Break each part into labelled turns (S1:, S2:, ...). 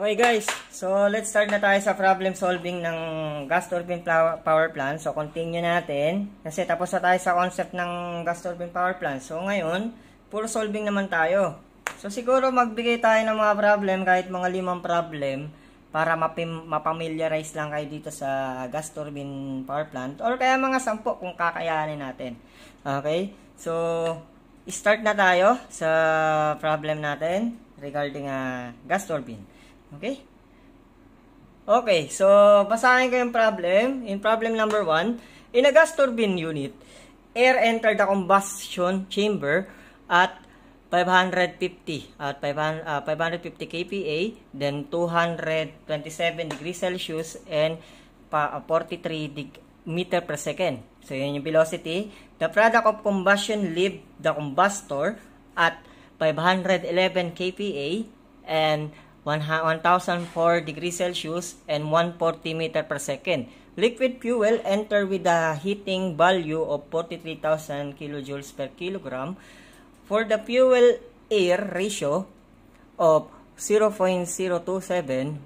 S1: Okay guys, so let's start na tayo sa problem solving ng gas turbine power plant. So continue natin kasi tapos na tayo sa concept ng gas turbine power plant. So ngayon, puro solving naman tayo. So siguro magbigay tayo ng mga problem kahit mga limang problem para mapamiliarize lang kayo dito sa gas turbine power plant or kaya mga sampo kung kakayanin natin. Okay, so start na tayo sa problem natin regarding uh, gas turbine. Okay? Okay, so basahin ko yung problem. In problem number 1, in a gas turbine unit, air entered the combustion chamber at 550 at 500, uh, 550 kPa, then 227 degrees Celsius and 43 uh, deg meter per second. So, yun yung velocity. The product of combustion leave the combustor at 511 kPa and 1004 degrees Celsius and 140 meter per second. Liquid fuel enter with a heating value of 43,000 kilojoules per kilogram for the fuel air ratio of 0.027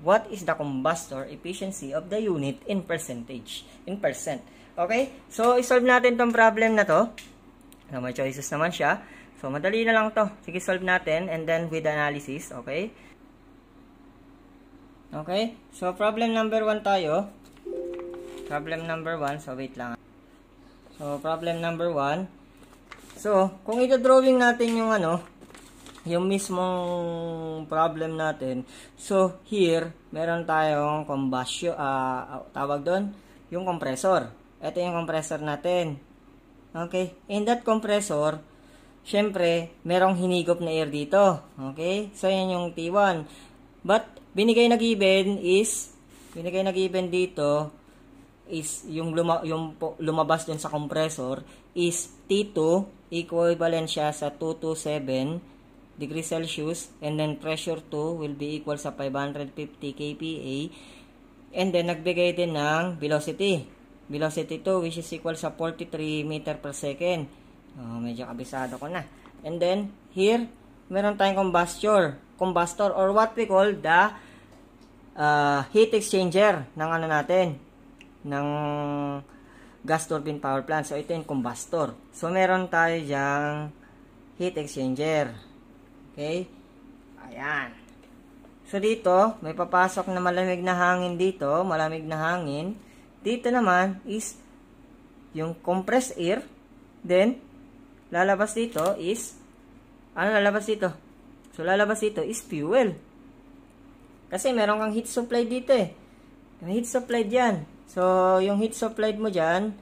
S1: what is the combustor efficiency of the unit in percentage in percent okay so isolve natin tong problem na to so, may choices naman siya so madali na lang to sige solve natin and then with analysis okay Okay? So, problem number 1 tayo. Problem number 1. So, wait lang. So, problem number 1. So, kung ito-drawing natin yung ano, yung mismong problem natin. So, here, meron tayong combustion, uh, tawag doon, yung compressor. Ito yung compressor natin. Okay? In that compressor, syempre, merong hinigop na air dito. Okay? So, yan yung T1. But, binigay na given is, binigay na given dito, is yung, luma, yung lumabas din sa compressor is T2 equivalent siya sa 227 degrees Celsius and then pressure 2 will be equal sa 550 kPa and then nagbigay din ng velocity velocity 2 which is equal sa 43 meter per second oh, medyo kabisado ko na and then here meron tayong combustor combustor or what we call the uh, heat exchanger ng ano natin, ng gas turbine power plant. So, ito yung combustor. So, meron tayo diyang heat exchanger. Okay? Ayan. So, dito, may papasok na malamig na hangin dito, malamig na hangin. Dito naman is yung compressed air. Then, lalabas dito is, ano lalabas dito? So, lalabas dito is fuel. Kasi meron kang heat supply dito eh. Heat supply yan. So, yung heat supply mo dyan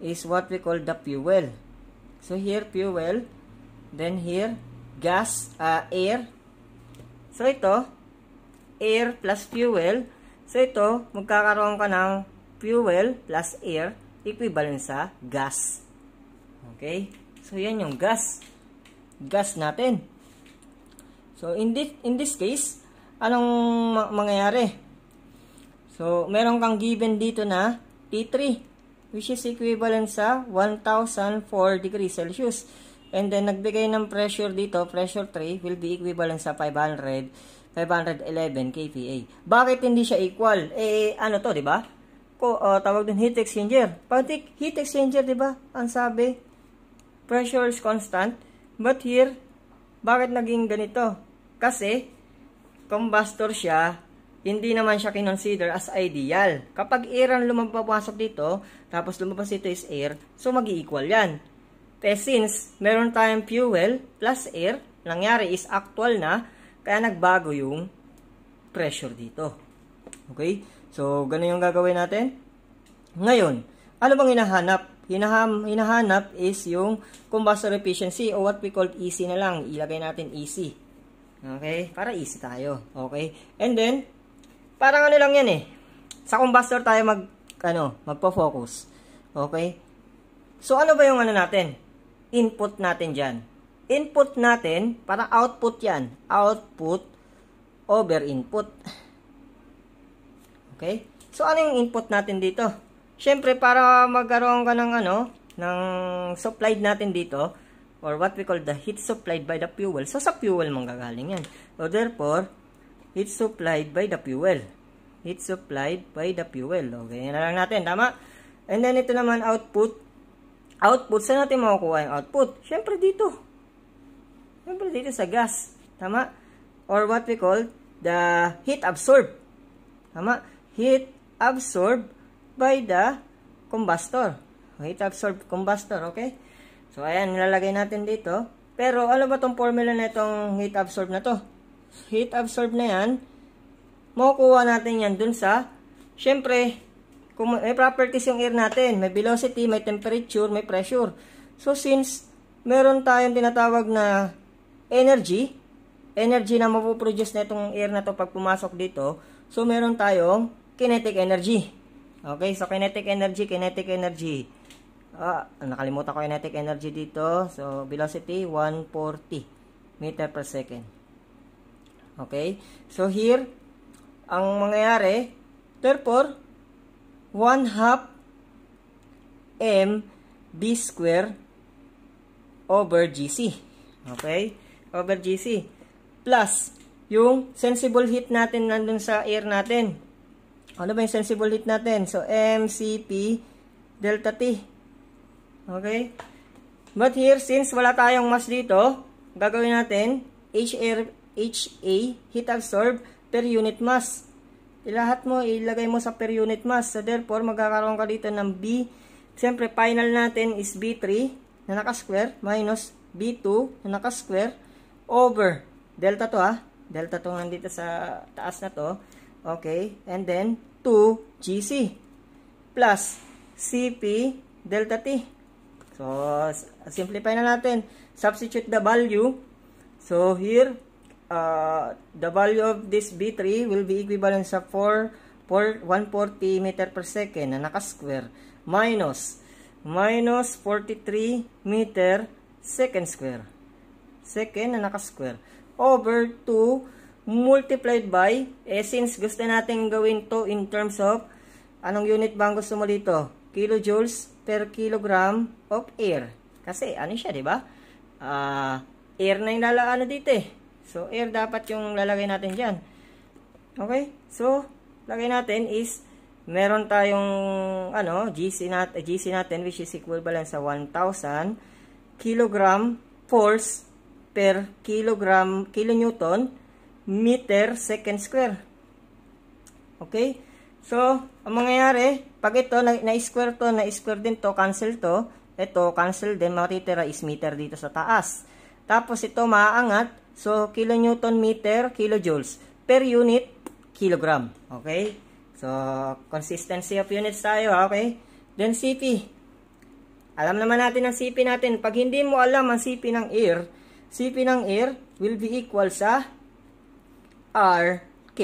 S1: is what we call the fuel. So, here fuel. Then here, gas, uh, air. So, ito, air plus fuel. So, ito, magkakaroon ka ng fuel plus air equivalent sa gas. Okay? So, yan yung gas. Gas natin. So, in this, in this case, anong ma mangyayari? So, meron kang given dito na T3, which is equivalent sa 1,004 degrees Celsius. And then, nagbigay ng pressure dito, pressure 3 will be equivalent sa 500, 511 kPa. Bakit hindi siya equal? Eh, ano to, di ba? ko uh, tawag din heat exchanger. Pag heat exchanger, 'di ba? Ang sabi, pressure is constant. But here, bakit naging ganito? Kasi combustor siya, hindi naman siya kinonsider as ideal. Kapag air ang lumapapasok dito, tapos lumabas dito is air, so mag-equal yan. Pero eh, since meron tayong fuel plus air, nangyari is actual na, kaya nagbago yung pressure dito. Okay? So, ganun yung gagawin natin. Ngayon, ano bang hinahanap? Hinaham, hinahanap is yung combustor efficiency o what we call EC na lang. Ilagay natin EC. Okay? Para easy tayo. Okay? And then, parang ano lang yan eh. Sa combustor tayo mag, ano, magpo-focus. Okay? So, ano ba yung ano natin? Input natin dyan. Input natin, parang output yan. Output over input. Okay? So, ano yung input natin dito? Siyempre, para magkaroon ka ng ano, ng supplied natin dito, or what we call the heat supplied by the fuel. So, sa fuel gagaling yan. So, therefore, heat supplied by the fuel. Heat supplied by the fuel. Okay, yan na lang natin. Tama? And then, ito naman, output. Output, saan natin makukuha yung output? Siyempre dito. Siyempre dito sa gas. Tama? Or what we call the heat absorbed. Tama? Heat absorbed by the combustor. Heat absorbed combustor, okay? So, ayan, nilalagay natin dito. Pero, alam ano ba tong formula na itong heat absorb na to? Heat absorb na yan, makukuha natin yan dun sa, syempre, kung may properties yung air natin, may velocity, may temperature, may pressure. So, since meron tayong tinatawag na energy, energy na mapoproduce na itong air na to pag pumasok dito, so meron tayong kinetic energy. Okay, so kinetic energy, kinetic energy. Ah, nakalimutan ko kinetic energy dito. So, velocity 140 meter per second. Okay? So, here, ang mangyayari, therefore, 1 half m b square over gc. Okay? Over gc. Plus, yung sensible heat natin nandun sa air natin. Ano ba yung sensible heat natin? So, mcp delta t. Okay? But here, since wala tayong mas dito, gagawin natin HR, HA, heat absorb per unit mass. Ilahat mo, ilagay mo sa per unit mass. So, therefore, magkakaroon ka dito ng B. Siyempre, final natin is B3 na naka-square minus B2 na naka-square over delta to ha. Ah. Delta to nandito sa taas na to. Okay. And then, 2 GC plus CP delta T. So, simplify na natin. Substitute the value. So, here, uh, the value of this B3 will be equivalent sa 4, 4 140 meter per second na naka-square minus minus 43 meter second square. Second na naka-square. Over 2 multiplied by, eh since gusto natin gawin to in terms of, anong unit ba ang gusto mo dito? Kilojoules per kilogram of air. Kasi ano siya, di ba? Uh, air na yung lalaano dito eh. So, air dapat yung lalagay natin diyan. Okay? So, lagay natin is, meron tayong, ano, GC, nat GC natin, which is equivalent sa 1,000 kilogram force per kilogram, kilonewton, meter, second square. Okay? So, ang mangyayari, pag ito, na-square na to, na-square din to, cancel to, ito, cancel din, matitira is meter dito sa taas. Tapos ito, maangat, so, kilonewton meter, kilojoules. Per unit, kilogram. Okay? So, consistency of units tayo, ah, okay? Then, CP. Alam naman natin ang CP natin. Pag hindi mo alam ang CP ng air, CP ng air will be equal sa R, K,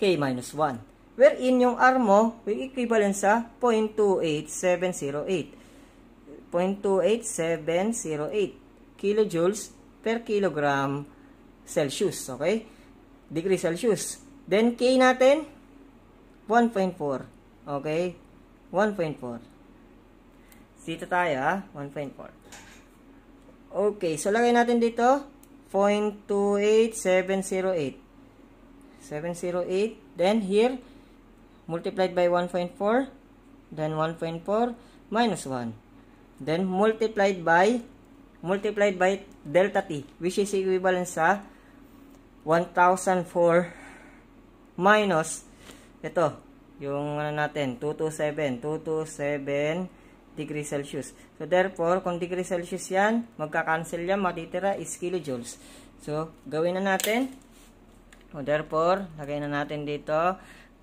S1: K minus 1 wherein yung R mo will equivalent sa 0.28708. 0.28708 kilojoules per kilogram Celsius. Okay? Degree Celsius. Then, K natin, 1.4. Okay? 1.4. Dito tayo, 1.4. Okay. So, lagay natin dito, 0.28708. 708. Then, here, multiplied by 1.4, then 1.4 minus 1. Then multiplied by multiplied by delta t which is equivalent sa 1004 minus ito yung ano natin 227 227 degree Celsius. So therefore, kung degree Celsius 'yan, magka-cancel 'yan, matitira is kilojoules. So gawin na natin. So therefore, lagay na natin dito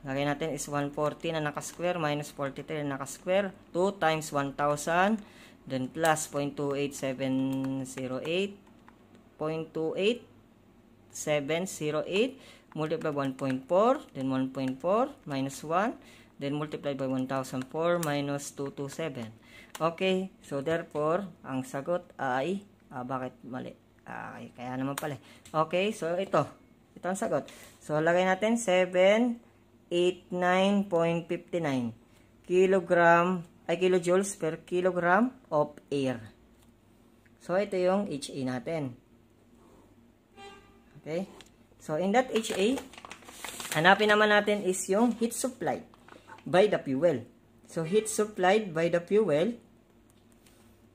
S1: Lagay natin is 140 na naka-square minus 43 na naka-square. 2 times 1,000. Then plus 0.28708. 0.28708. Multiply 1.4. Then 1.4 minus 1. Then multiply by 1,004 minus 227. Okay. So therefore, ang sagot ay, ah, bakit mali? Ah, kaya naman pala. Okay. So ito. Ito ang sagot. So lagay natin 7 89.59 kilogram ay kilojoules per kilogram of air. So, ito yung HA natin. Okay? So, in that HA, hanapin naman natin is yung heat supplied by the fuel. So, heat supplied by the fuel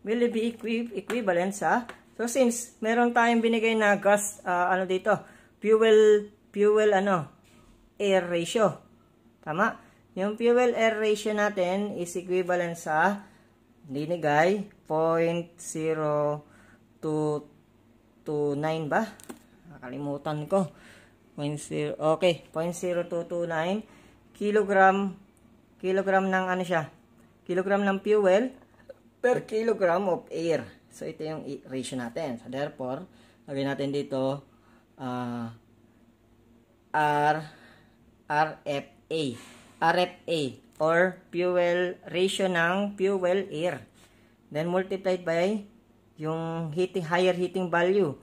S1: will be equi equivalent sa So since meron tayong binigay na gas uh, ano dito, fuel fuel ano air ratio. Tama? Yung fuel air ratio natin is equivalent sa dinig ay 0.0229 ba? Nakalimutan ko. 0, okay, 0.0229 kilogram kilogram ng ano siya? Kilogram ng fuel per kilogram of air. So, ito yung ratio natin. So, therefore, lagay natin dito uh, R RF RFA, RFA or fuel ratio ng fuel air. Then multiplied by yung heating, higher heating value,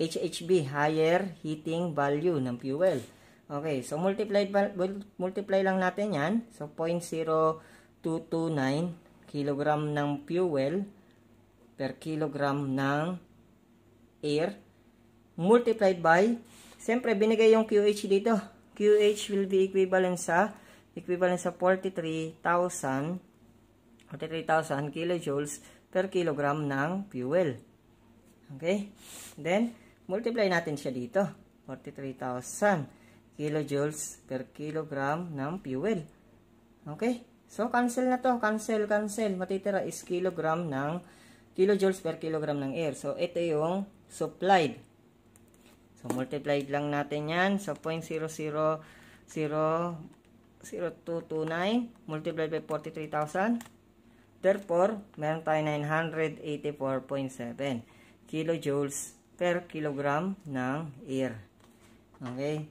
S1: HHB, higher heating value ng fuel. Okay, so multiply, multiply lang natin yan. So, 0.0229 kg ng fuel per kilogram ng air multiplied by, siyempre binigay yung QH dito. QH will be equivalent sa equivalent sa 43,000 43,000 kilojoules per kilogram ng fuel. Okay? Then, multiply natin siya dito. 43,000 kilojoules per kilogram ng fuel. Okay? So, cancel na to. Cancel, cancel. Matitira is kilogram ng kilojoules per kilogram ng air. So, ito yung supplied. So, multiplied lang natin yan. So, 0.0000229 multiplied by 43,000. Therefore, meron tayo 984.7 kilojoules per kilogram ng air. Okay?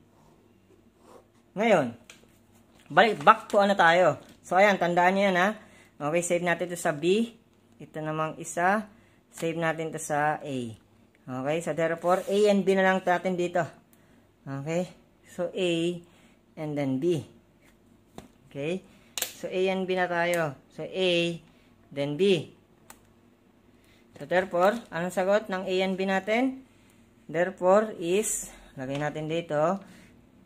S1: Ngayon, balik, back to ano tayo. So, ayan, tandaan nyo yan ha. Okay, save natin ito sa B. Ito namang isa. Save natin ito sa A. Okay, so therefore, A and B na lang natin dito. Okay, so A and then B. Okay, so A and B na tayo. So A, then B. So therefore, anong sagot ng A and B natin? Therefore is, lagay natin dito,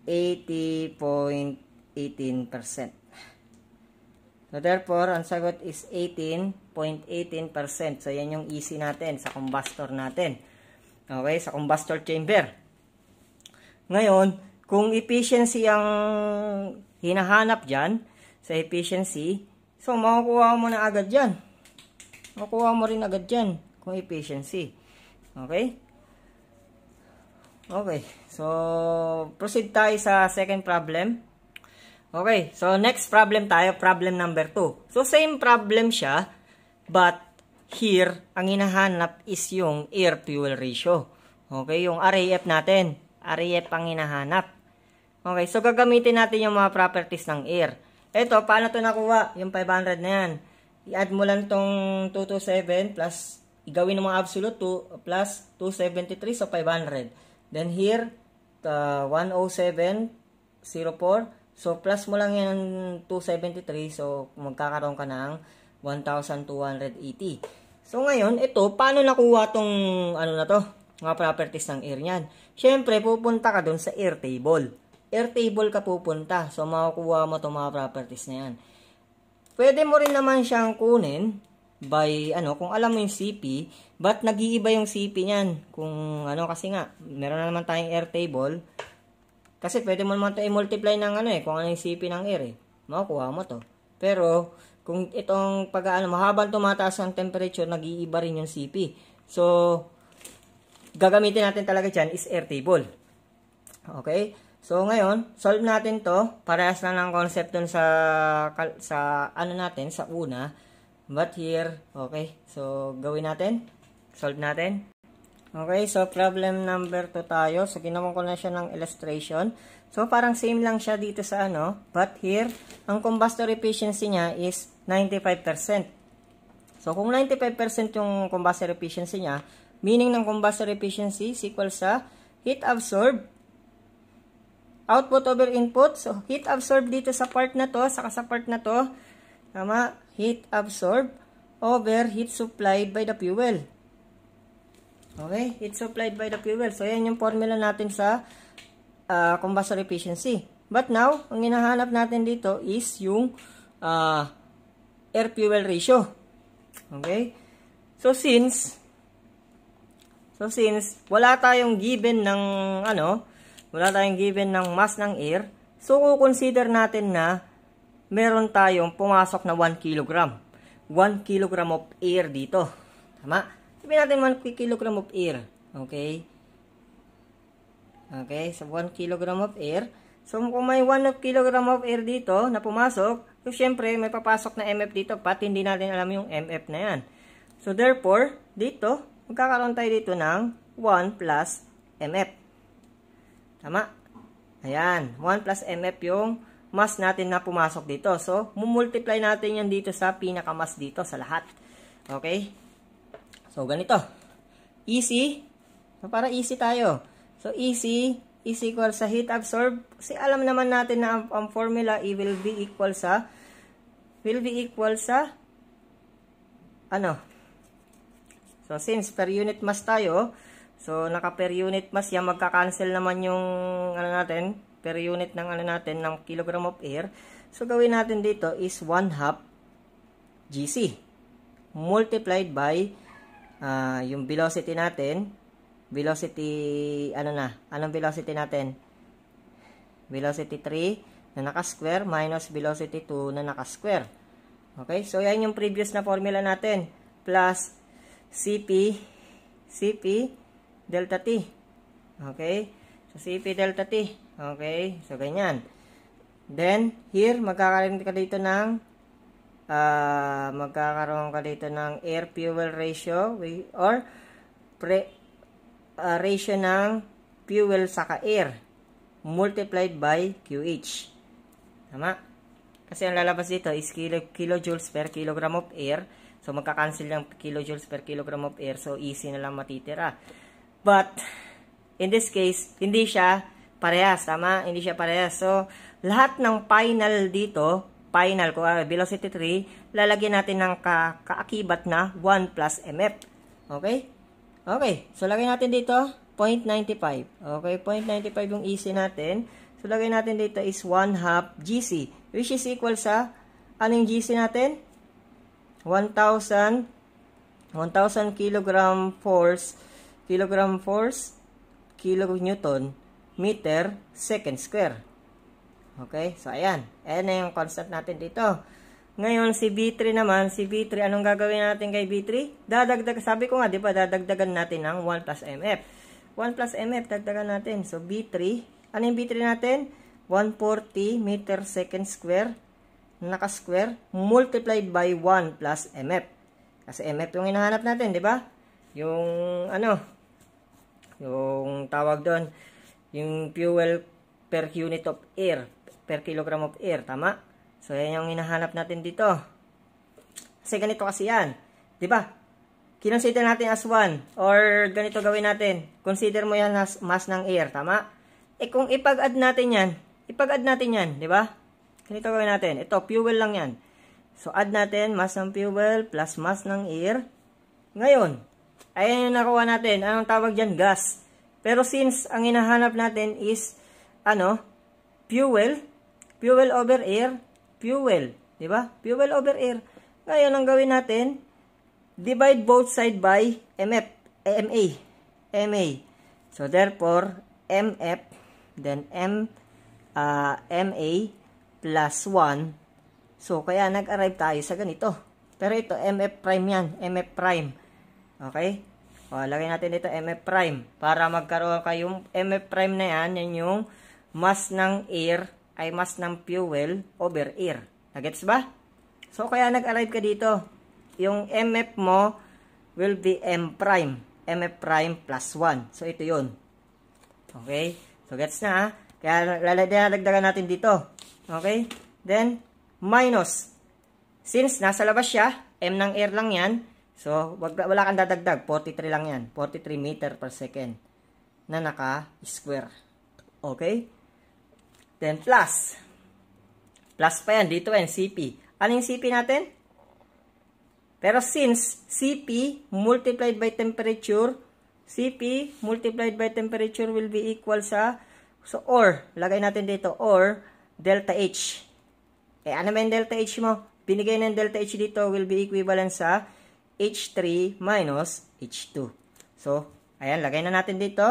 S1: 80.18%. So therefore, ang sagot is 18.18%. So yan yung easy natin sa combustor natin. Okay, sa combustor chamber. Ngayon, kung efficiency ang hinahanap dyan, sa efficiency, so makukuha mo na agad dyan. Makukuha mo rin agad dyan kung efficiency. Okay? Okay, so proceed tayo sa second problem. Okay, so next problem tayo, problem number 2. So same problem siya, but here, ang hinahanap is yung air fuel ratio. Okay, yung RAF natin. RAF ang hinahanap. Okay, so gagamitin natin yung mga properties ng air. Ito, paano to nakuha? Yung 500 na yan. I-add mo lang tong 227 plus, igawin mo absolute 2 plus 273, so 500. Then here, uh, 107, 04, so plus mo lang yan 273, so magkakaroon ka ng 1,280. So ngayon, ito, paano nakuha tong ano na to? Mga properties ng air niyan. Syempre, pupunta ka doon sa air table. Air table ka pupunta. So makukuha mo tong mga properties na yan. Pwede mo rin naman siyang kunin by ano, kung alam mo yung CP, but nag-iiba yung CP niyan. Kung ano kasi nga, meron na naman tayong air table. Kasi pwede mo naman to i-multiply ng ano eh, kung ano yung CP ng air eh. Makukuha mo to. Pero, kung itong pag-ano, habang tumataas ang temperature, nag-iiba rin yung CP. So, gagamitin natin talaga diyan is air table. Okay? So, ngayon, solve natin to. Parehas na ng concept dun sa, sa ano natin, sa una. But here, okay. So, gawin natin. Solve natin. Okay, so problem number 2 tayo. So, ginawa ko na siya ng illustration. So, parang same lang siya dito sa ano. But here, ang combustor efficiency niya is 95%. So, kung 95% yung combustor efficiency niya, meaning ng combustor efficiency is equal sa heat absorbed. Output over input. So, heat absorbed dito sa part na to, saka sa part na to. Tama, heat absorbed over heat supplied by the fuel. Okay, heat supplied by the fuel. So, yan yung formula natin sa uh, ah, combustor efficiency. But now, ang hinahanap natin dito is yung uh, air-fuel ratio. Okay? So, since, so, since, wala tayong given ng, ano, wala tayong given ng mass ng air, so, consider natin na, meron tayong pumasok na 1 kg. 1 kg of air dito. Tama? Sabihin natin 1 kg of air. Okay? Okay, so 1 kg of air. So, kung may 1 kg of air dito na pumasok, So, syempre, may papasok na MF dito, pati hindi natin alam yung MF na yan. So, therefore, dito, magkakaroon tayo dito ng 1 plus MF. Tama? Ayan, 1 plus MF yung mass natin na pumasok dito. So, mumultiply natin yan dito sa pinakamas dito, sa lahat. Okay? So, ganito. Easy. So, para easy tayo. So, easy is equal sa heat absorbed. si alam naman natin na ang, ang formula, E will be equal sa will be equal sa ano? So, since per unit mas tayo, so, naka per unit mas yan, magka-cancel naman yung, ano natin, per unit ng, ano natin, ng kilogram of air. So, gawin natin dito is 1 half GC multiplied by uh, yung velocity natin. Velocity, ano na? Anong velocity natin? Velocity 3 na naka-square minus velocity 2 na naka-square. Okay? So, yan yung previous na formula natin. Plus CP, CP delta T. Okay? So, CP delta T. Okay? So, ganyan. Then, here, magkakaroon ka dito ng uh, magkakaroon ka dito ng air-fuel ratio or pre, uh, ratio ng fuel sa air multiplied by QH. Tama? Kasi ang lalabas dito is kilo, kilojoules per kilogram of air. So, magka-cancel lang kilojoules per kilogram of air. So, easy na lang matitira. But, in this case, hindi siya parehas. Tama? Hindi siya parehas. So, lahat ng final dito, final ko, uh, ah, velocity 3, lalagyan natin ng ka kaakibat na 1 plus mf. Okay? Okay. So, lagyan natin dito 0.95. Okay, 0.95 yung easy natin. So, lagay natin dito is 1 half GC, which is equal sa, ano yung GC natin? 1,000, 1,000 kg force, kilogram force, kilonewton, meter, second square. Okay? So, ayan. Ayan na yung concept natin dito. Ngayon, si B3 naman, si B3, anong gagawin natin kay B3? Dadagdag, sabi ko nga, di ba, dadagdagan natin ng 1 plus MF. 1 plus MF, dagdagan natin. So, B3 ano yung b natin? 140 meter second square, naka-square, multiplied by 1 plus MF. Kasi MF yung hinahanap natin, di ba? Yung, ano, yung tawag doon, yung fuel per unit of air, per kilogram of air, tama? So, yan yung hinahanap natin dito. Kasi ganito kasi yan, di ba? Kinonsider natin as 1, or ganito gawin natin, consider mo yan as mass ng air, tama? Eh kung ipag-add natin yan, ipag-add natin yan, di ba? Ganito gawin natin. Ito, fuel lang yan. So, add natin mass ng fuel plus mass ng air. Ngayon, ayan yung nakuha natin. Anong tawag diyan? Gas. Pero since ang hinahanap natin is, ano, fuel, fuel over air, fuel. Di ba? Fuel over air. Ngayon, ang gawin natin, divide both side by MF, MA. MA. So, therefore, MF Then, M, uh, MA plus 1. So, kaya nag-arrive tayo sa ganito. Pero ito, MF prime yan. MF prime. Okay? O, lagay natin dito MF prime. Para magkaroon kayong MF prime na yan, yan yung mass ng air ay mass ng fuel over air. Nagets ba? So, kaya nag-arrive ka dito. Yung MF mo will be M prime. MF prime plus 1. So, ito yon Okay? So, gets na ha? Kaya lalagdagan natin dito. Okay? Then, minus. Since nasa labas siya, m ng air lang yan. So, wala kang dadagdag. 43 lang yan. 43 meter per second na naka-square. Okay? Then, plus. Plus pa yan. Dito yan, CP. Ano CP natin? Pero since CP multiplied by temperature CP multiplied by temperature will be equal sa, so or, lagay natin dito, or delta H. Eh, ano ba yung delta H mo? Binigay ng delta H dito will be equivalent sa H3 minus H2. So, ayan, lagay na natin dito.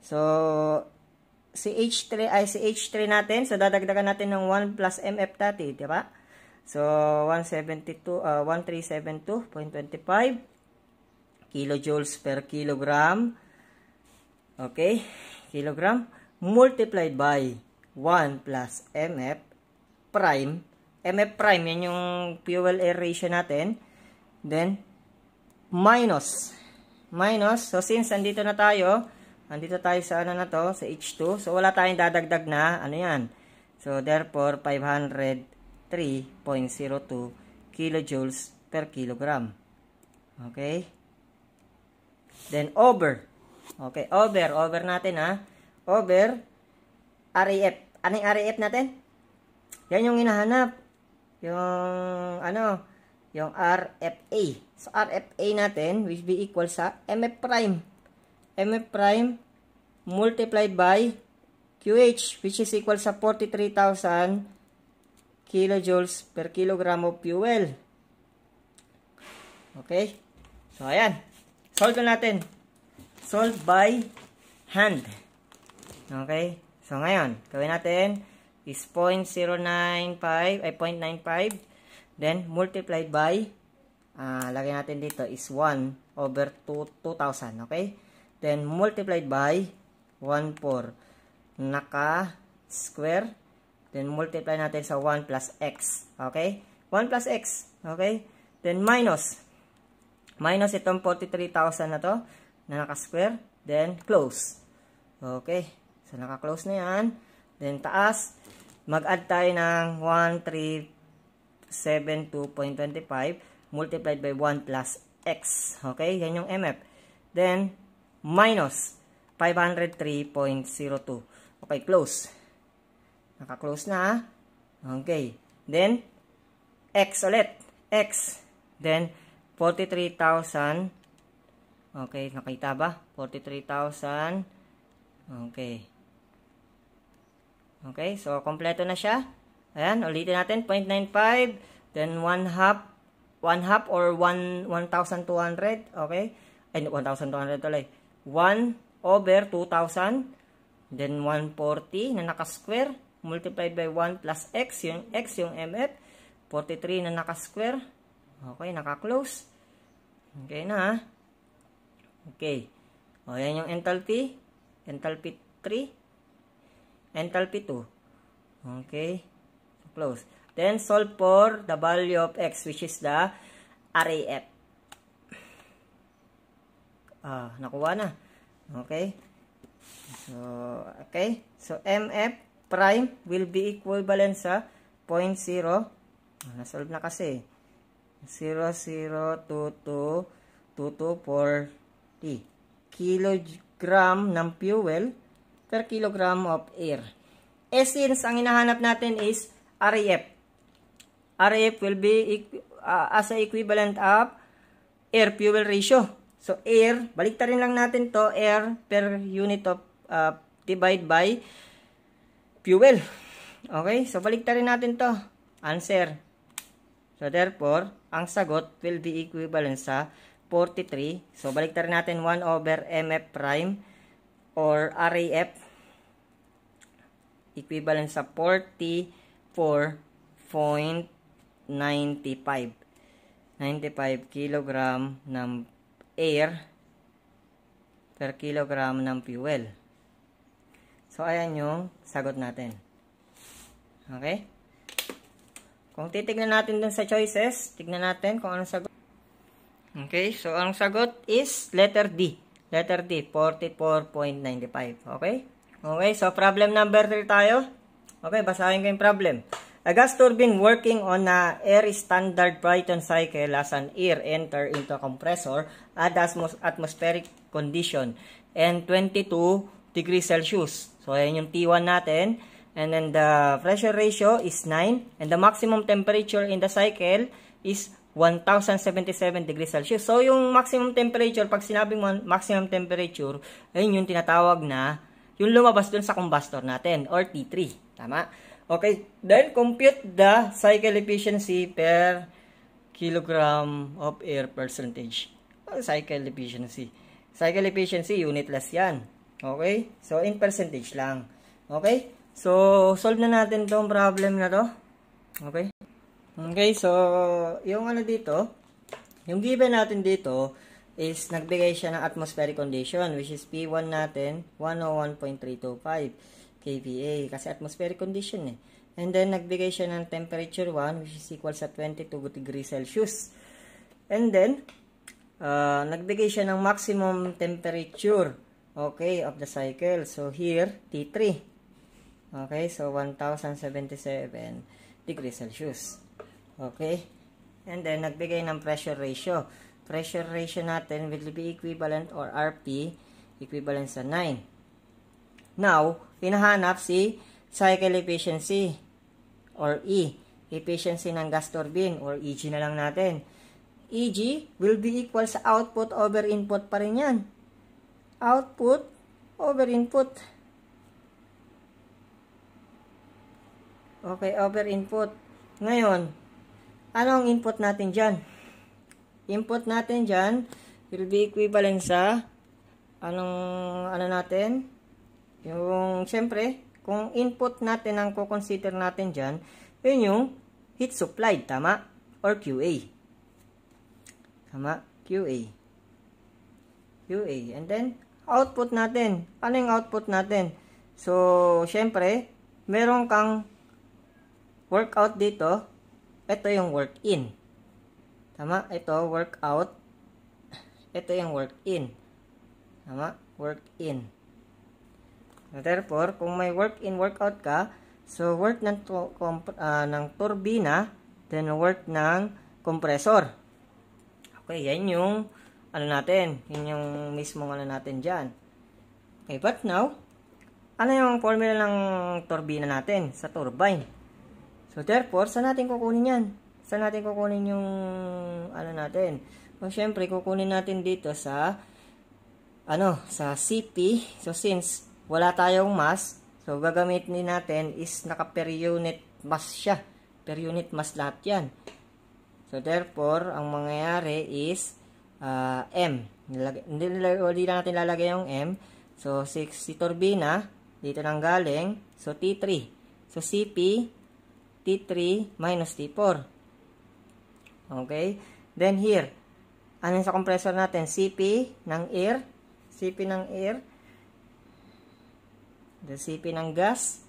S1: So, si H3, ay si H3 natin, so dadagdagan natin ng 1 plus MF30, di ba? So, 172, uh, 1372.25 kilojoules per kilogram. Okay, kilogram multiplied by 1 plus MF prime. MF prime, yan yung fuel air ratio natin. Then, minus. Minus. So, since andito na tayo, andito tayo sa ano na to, sa H2. So, wala tayong dadagdag na, ano yan. So, therefore, 503.02 kilojoules per kilogram. Okay? Then, over. Okay, over. Over natin, ha? Over, RAF. Ano yung RAF natin? Yan yung hinahanap. Yung, ano, yung RFA. So, RFA natin, which be equal sa MF prime. MF prime multiplied by QH, which is equal sa 43,000 kilojoules per kilogram of fuel. Okay? So, ayan. Solve natin. Solve by hand. Okay? So, ngayon, gawin natin is 0.095, ay 0.95. Then, multiplied by, uh, lagay natin dito, is 1 over 2, 2,000. Okay? Then, multiplied by 1,4. Naka square. Then, multiply natin sa 1 plus x. Okay? 1 plus x. Okay? Then, minus minus itong 43,000 na to na naka-square. Then, close. Okay. So, naka-close na yan. Then, taas. Mag-add tayo ng 1372.25 multiplied by 1 plus x. Okay? Yan yung MF. Then, minus 503.02. Okay, close. Naka-close na. Ah. Okay. Then, x ulit. x. Then, 43,000. Okay, nakita ba? 43,000. Okay. Okay, so kompleto na siya. Ayan, ulitin natin 0.95, then 1 half, 1 half or 1 1,200, okay? Ay, 1,200 tuloy. 1 over 2,000, then 140 na naka-square, multiplied by 1 plus x, yung x, yung mf, 43 na naka-square, okay, naka-close. Okay na ha. Okay. O, yan yung enthalpy. Enthalpy 3. Enthalpy 2. Okay. So, close. Then, solve for the value of x, which is the RAF. Ah, nakuha na. Okay. So, okay. So, MF prime will be equivalent sa 0.0. Ah, nasolve na kasi. 0.02240 kilogram ng fuel per kilogram of air. Essence, eh, ang hinahanap natin is RAF. RAF will be uh, as a equivalent of air-fuel ratio. So, air, baliktarin lang natin to air per unit of uh, divide by fuel. Okay, so baliktarin natin to Answer, So, therefore, ang sagot will be equivalent sa 43. So, baliktarin natin 1 over mf prime or RAF equivalent sa 44.95 95 kilogram ng air per kilogram ng fuel. So, ayan yung sagot natin. Okay? Kung titignan natin dun sa choices, tignan natin kung anong sagot. Okay, so ang sagot is letter D. Letter D, 44.95. Okay? Okay, so problem number 3 tayo. Okay, basahin ko yung problem. A gas turbine working on a air standard Brighton cycle as an air enter into a compressor at atmospheric condition and 22 degrees Celsius. So, ayan yung T1 natin. And then the pressure ratio is 9. And the maximum temperature in the cycle is 1077 degrees Celsius. So, yung maximum temperature, pag sinabing maximum temperature, ay yun yung tinatawag na, yung lumabas dun sa combustor natin, or T3. Tama? Okay, then compute the cycle efficiency per kilogram of air percentage. Or oh, cycle efficiency. Cycle efficiency, unitless yan. Okay? So, in percentage lang. Okay? So, solve na natin tong problem na to. Okay? Okay, so, yung ano dito, yung given natin dito, is nagbigay siya ng atmospheric condition, which is P1 natin, 101.325 kVA, kasi atmospheric condition eh. And then, nagbigay siya ng temperature 1, which is equal sa 22 degrees Celsius. And then, uh, nagbigay siya ng maximum temperature, okay, of the cycle. So, here, T3. Okay, so 1,077 degrees Celsius. Okay, and then nagbigay ng pressure ratio. Pressure ratio natin will be equivalent or RP equivalent sa 9. Now, hinahanap si cycle efficiency or E. Efficiency ng gas turbine or EG na lang natin. EG will be equal sa output over input pa rin yan. Output over input. Okay, over input. Ngayon, ano ang input natin dyan? Input natin dyan will be equivalent sa anong, ano natin? Yung, syempre, kung input natin ang kukonsider natin dyan, yun yung heat supplied, tama? Or QA. Tama? QA. QA. And then, output natin. Ano yung output natin? So, syempre, meron kang workout dito, ito yung work in. Tama? Ito, workout. Ito yung work in. Tama? Work in. Therefore, kung may work in, workout ka, so work ng, uh, ng turbina, then work ng compressor. Okay, yan yung ano natin, Yan yung mismong ano natin dyan. Okay, but now, ano yung formula ng turbina natin sa turbine? So, therefore, saan natin kukunin yan? Saan natin kukunin yung ano natin? So, syempre, kukunin natin dito sa ano, sa CP. So, since wala tayong mass, so, gagamitin natin is naka per unit mass siya. Per unit mass lahat yan. So, therefore, ang mangyayari is uh, M. Nilag hindi, hindi lang natin lalagay yung M. So, 6 si turbina, dito nang galing. So, T3. So, CP, T3 minus T4. Okay? Then here, ano sa compressor natin? CP ng air, CP ng air, the CP ng gas,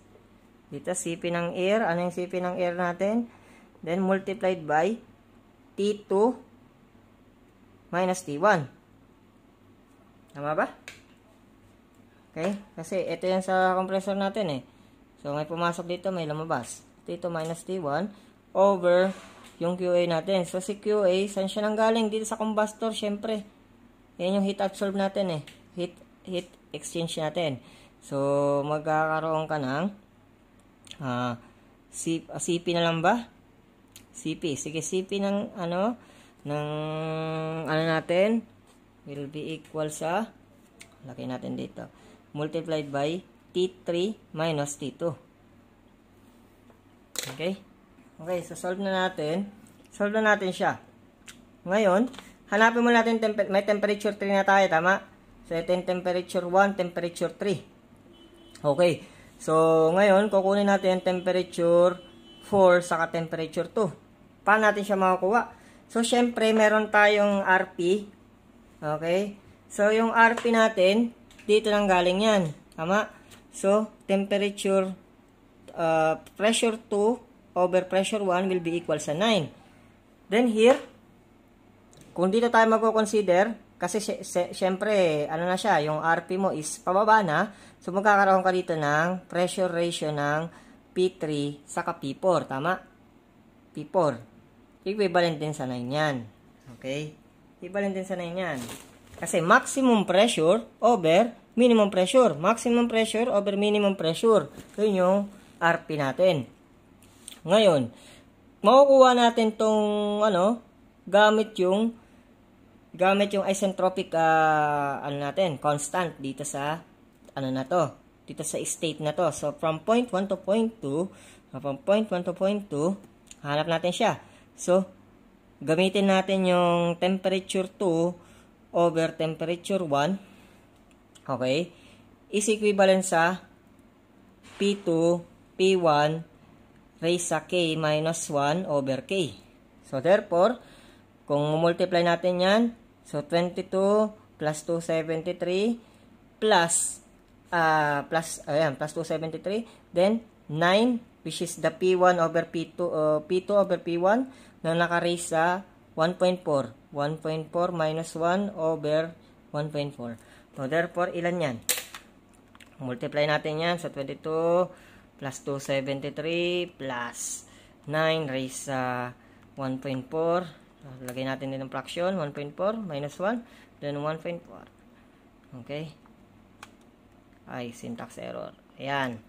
S1: dito CP ng air, ano yung CP ng air natin? Then multiplied by T2 minus T1. Tama ba? Okay? Kasi ito yan sa compressor natin eh. So may pumasok dito, may lumabas theta minus T1 over yung QA natin. So, si QA, saan siya nanggaling? Dito sa combustor, syempre. Yan yung heat absorb natin eh. Heat, heat exchange natin. So, magkakaroon ka ng uh, C, uh, ah, CP na lang ba? CP. Sige, CP ng ano, ng ano natin will be equal sa laki natin dito multiplied by T3 minus T2. Okay? Okay, so solve na natin. Solve na natin siya. Ngayon, hanapin mo natin, temper may temperature 3 na tayo, tama? So, ito yung temperature 1, temperature 3. Okay. So, ngayon, kukunin natin yung temperature 4 saka temperature 2. Paano natin siya makukuha? So, syempre, meron tayong RP. Okay? So, yung RP natin, dito lang galing yan. Tama? So, temperature uh, pressure 2 over pressure 1 will be equal sa 9. Then here, kung dito tayo magko-consider, kasi syempre, ano na siya, yung RP mo is pababa na, so magkakaroon ka dito ng pressure ratio ng P3 saka P4, tama? P4. Equivalent din sa 9 yan. Okay? Equivalent din sa 9 yan. Kasi maximum pressure over minimum pressure. Maximum pressure over minimum pressure. So, yun yung RP natin. Ngayon, makukuha natin tong ano, gamit yung gamit yung isentropic uh, ano natin, constant dito sa ano na to, dito sa state na to. So from point 1 to point 2, ah, from point 1 to point 2, hanap natin siya. So gamitin natin yung temperature 2 over temperature 1. Okay? Is equivalent sa P2 P1 raised sa K minus 1 over K. So, therefore, kung multiply natin yan, so 22 plus 273 plus, uh, plus, ayan, plus 273, then 9, which is the P1 over P2, uh, P2 over P1 na naka-raise sa 1.4. 1.4 minus 1 over 1.4. So, therefore, ilan yan? Multiply natin yan so 22 plus 273 plus 9 raised sa 1.4. Lagay natin din ng fraction. 1.4 minus 1. Then 1.4. Okay. Ay, syntax error. Ayan.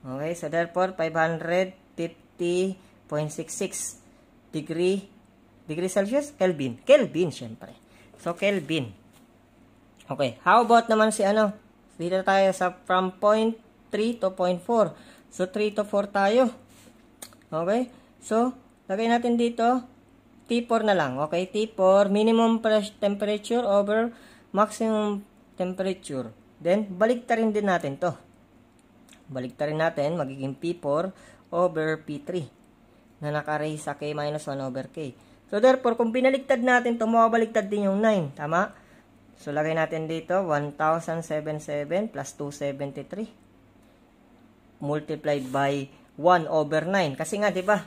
S1: Okay. So, therefore, 550.66 degree degree Celsius? Kelvin. Kelvin, syempre. So, Kelvin. Okay. How about naman si ano? Dito tayo sa from point 3 to point 4. So, 3 to 4 tayo. Okay? So, lagay natin dito, T4 na lang. Okay, T4, minimum temperature over maximum temperature. Then, baliktarin din natin to. Baliktarin natin, magiging P4 over P3 na naka nakaray sa K minus 1 over K. So, therefore, kung binaliktad natin to mabaliktad din yung 9. Tama? So, lagay natin dito, 1,077 plus 273 multiplied by 1 over 9. Kasi nga, di ba?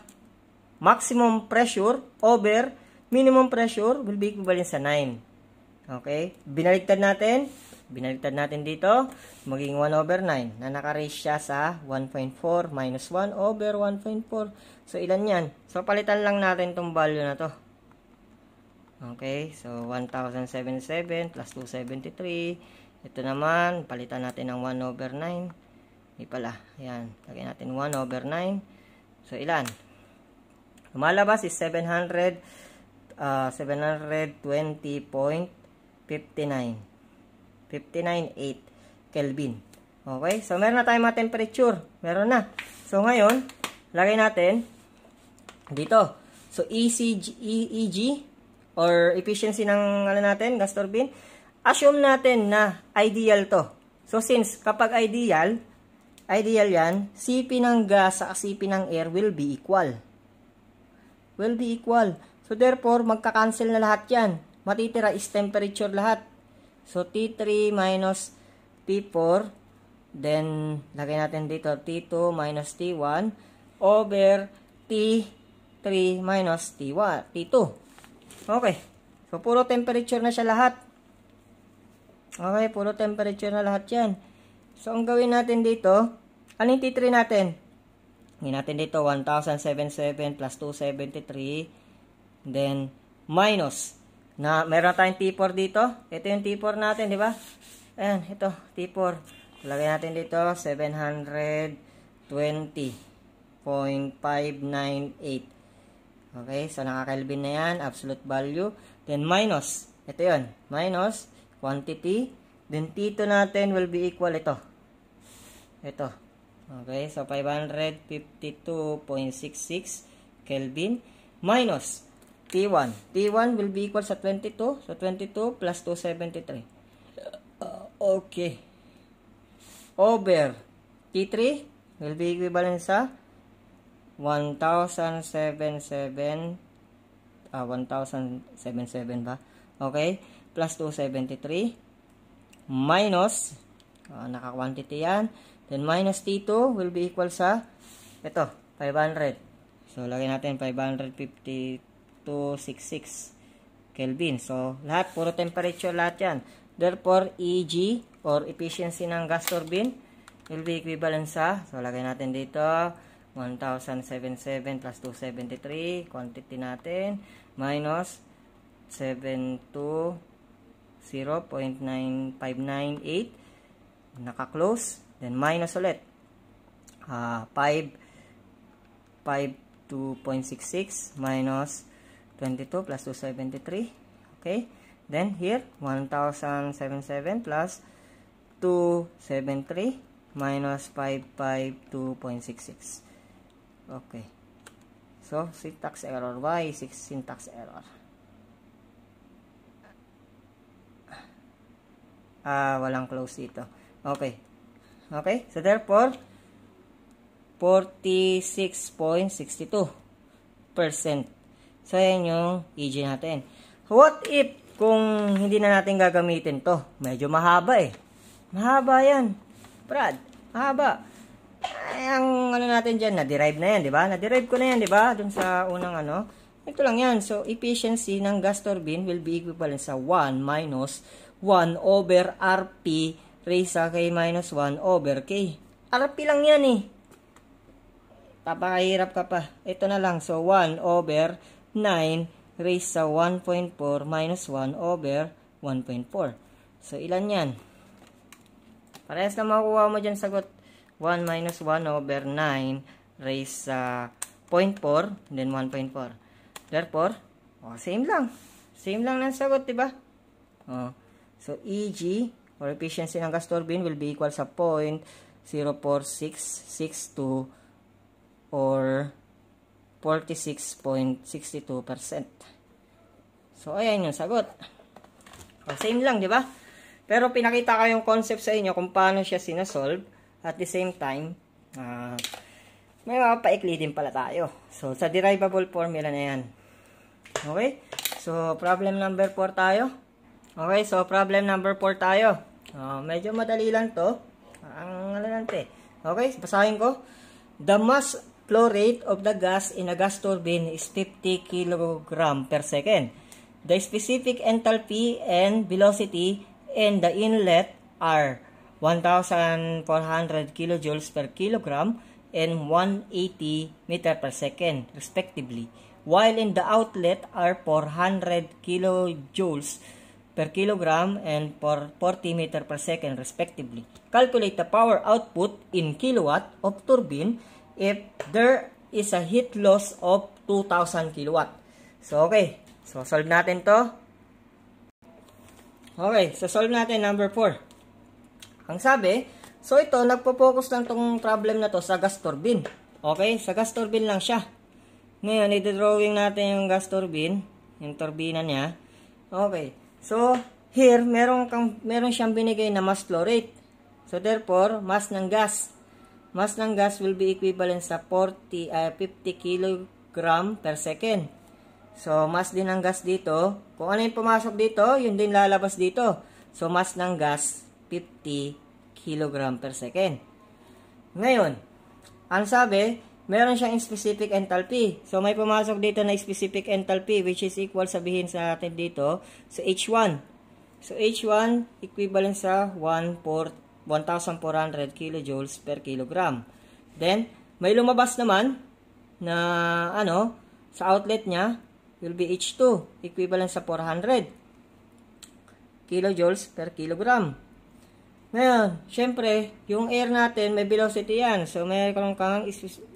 S1: Maximum pressure over minimum pressure will be equivalent sa 9. Okay? Binaligtad natin. Binaligtad natin dito. Maging 1 over 9. Na naka nakarate siya sa 1.4 minus 1 over 1.4. So, ilan yan? So, palitan lang natin itong value na to. Okay? So, 1,077 plus 273. Ito naman, palitan natin ng 1 over 9. Hindi pala. Ayan. Lagyan natin 1 over 9. So, ilan? Lumalabas is 700, uh, 720.59. 59.8 Kelvin. Okay? So, meron na tayong mga temperature. Meron na. So, ngayon, lagay natin dito. So, ECG, EEG or efficiency ng ano natin, gas turbine. Assume natin na ideal to. So, since kapag ideal, ideal yan, CP ng gas sa CP ng air will be equal. Will be equal. So therefore, magka-cancel na lahat yan. Matitira is temperature lahat. So T3 minus T4, then lagay natin dito T2 minus T1 over T3 minus T1, T2. Okay. So puro temperature na siya lahat. Okay, puro temperature na lahat yan. So, ang gawin natin dito, anong T3 natin? Hingin natin dito, 1,077 plus 273. Then, minus. Na, meron tayong T4 dito. Ito yung T4 natin, di ba? Ayan, ito, T4. Lagay natin dito, 720.598. Okay, so nakakalbin na yan, absolute value. Then, minus. Ito yon minus quantity Then, tito natin will be equal ito. Ito. Okay, so 552.66 Kelvin minus T1. T1 will be equal sa 22. So, 22 plus 273. Uh, okay. Over T3 will be equivalent sa 1,077 ah, 1,077 ba? Okay? Plus 273 minus, uh, naka-quantity yan. Then minus T2 will be equal sa, ito, 500. So, lagay natin 552.66 Kelvin. So, lahat, puro temperature lahat yan. Therefore, EG or efficiency ng gas turbine will be equivalent sa, so lagay natin dito, 1,077 plus 273, quantity natin, minus 72, 0.9598. Naka-close. Then, minus ulit. Uh, 5, 5, minus 22 plus 273. Okay? Then, here, 1,077 plus 273 minus 552.66. Okay. So, syntax error. y 6 syntax error? uh, walang close dito. Okay. Okay? So, therefore, 46.62%. So, yan yung EG natin. What if kung hindi na natin gagamitin to? Medyo mahaba eh. Mahaba yan. Brad, mahaba. Ay, ang ano natin dyan, na-derive na yan, di ba? Na-derive ko na yan, di ba? Dun sa unang ano. Ito lang yan. So, efficiency ng gas turbine will be equivalent sa 1 minus 1 over RP raised sa K minus 1 over K. RP lang yan eh. Papakahirap ka pa. Ito na lang. So, 1 over 9 raised sa 1.4 minus 1 over 1.4. So, ilan yan? Parehas na makukuha mo dyan sagot. 1 minus 1 over 9 raised sa 0.4 then 1.4. Therefore, oh, same lang. Same lang ng sagot, diba? ba? Oh. So, EG, or efficiency ng gas turbine, will be equal sa 0.04662 or 46.62%. So, ayan yung sagot. O, oh, same lang, di ba? Pero pinakita ko yung concept sa inyo kung paano siya sinasolve. At the same time, uh, may mga paikli din pala tayo. So, sa derivable formula na yan, Okay? So, problem number 4 tayo. Okay, so problem number 4 tayo. Uh, medyo madali lang to. Ang ano lang te. Eh. Okay, basahin ko. The mass flow rate of the gas in a gas turbine is 50 kg per second. The specific enthalpy and velocity in the inlet are 1,400 kilojoules per kilogram and 180 meter per second respectively while in the outlet are 400 kilojoules per kilogram and for 40 meter per second respectively. Calculate the power output in kilowatt of turbine if there is a heat loss of 2,000 kilowatt. So, okay. So, solve natin to. Okay. So, solve natin number 4. Ang sabi, so ito, nagpo-focus lang tong problem na to sa gas turbine. Okay? Sa gas turbine lang siya. Ngayon, ito-drawing natin yung gas turbine, yung turbina niya. Okay. So, here, meron, kang, meron siyang binigay na mass flow rate. So, therefore, mass ng gas. Mass ng gas will be equivalent sa 40, uh, 50 kg per second. So, mass din ng gas dito. Kung ano yung pumasok dito, yun din lalabas dito. So, mass ng gas, 50 kg per second. Ngayon, ang sabi, meron siyang specific enthalpy. So, may pumasok dito na specific enthalpy which is equal sabihin sa atin dito sa so H1. So, H1 equivalent sa 1,400 kilojoules per kilogram. Then, may lumabas naman na ano, sa outlet niya will be H2 equivalent sa 400 kilojoules per kilogram. Ngayon, syempre, yung air natin may velocity yan. So, meron kang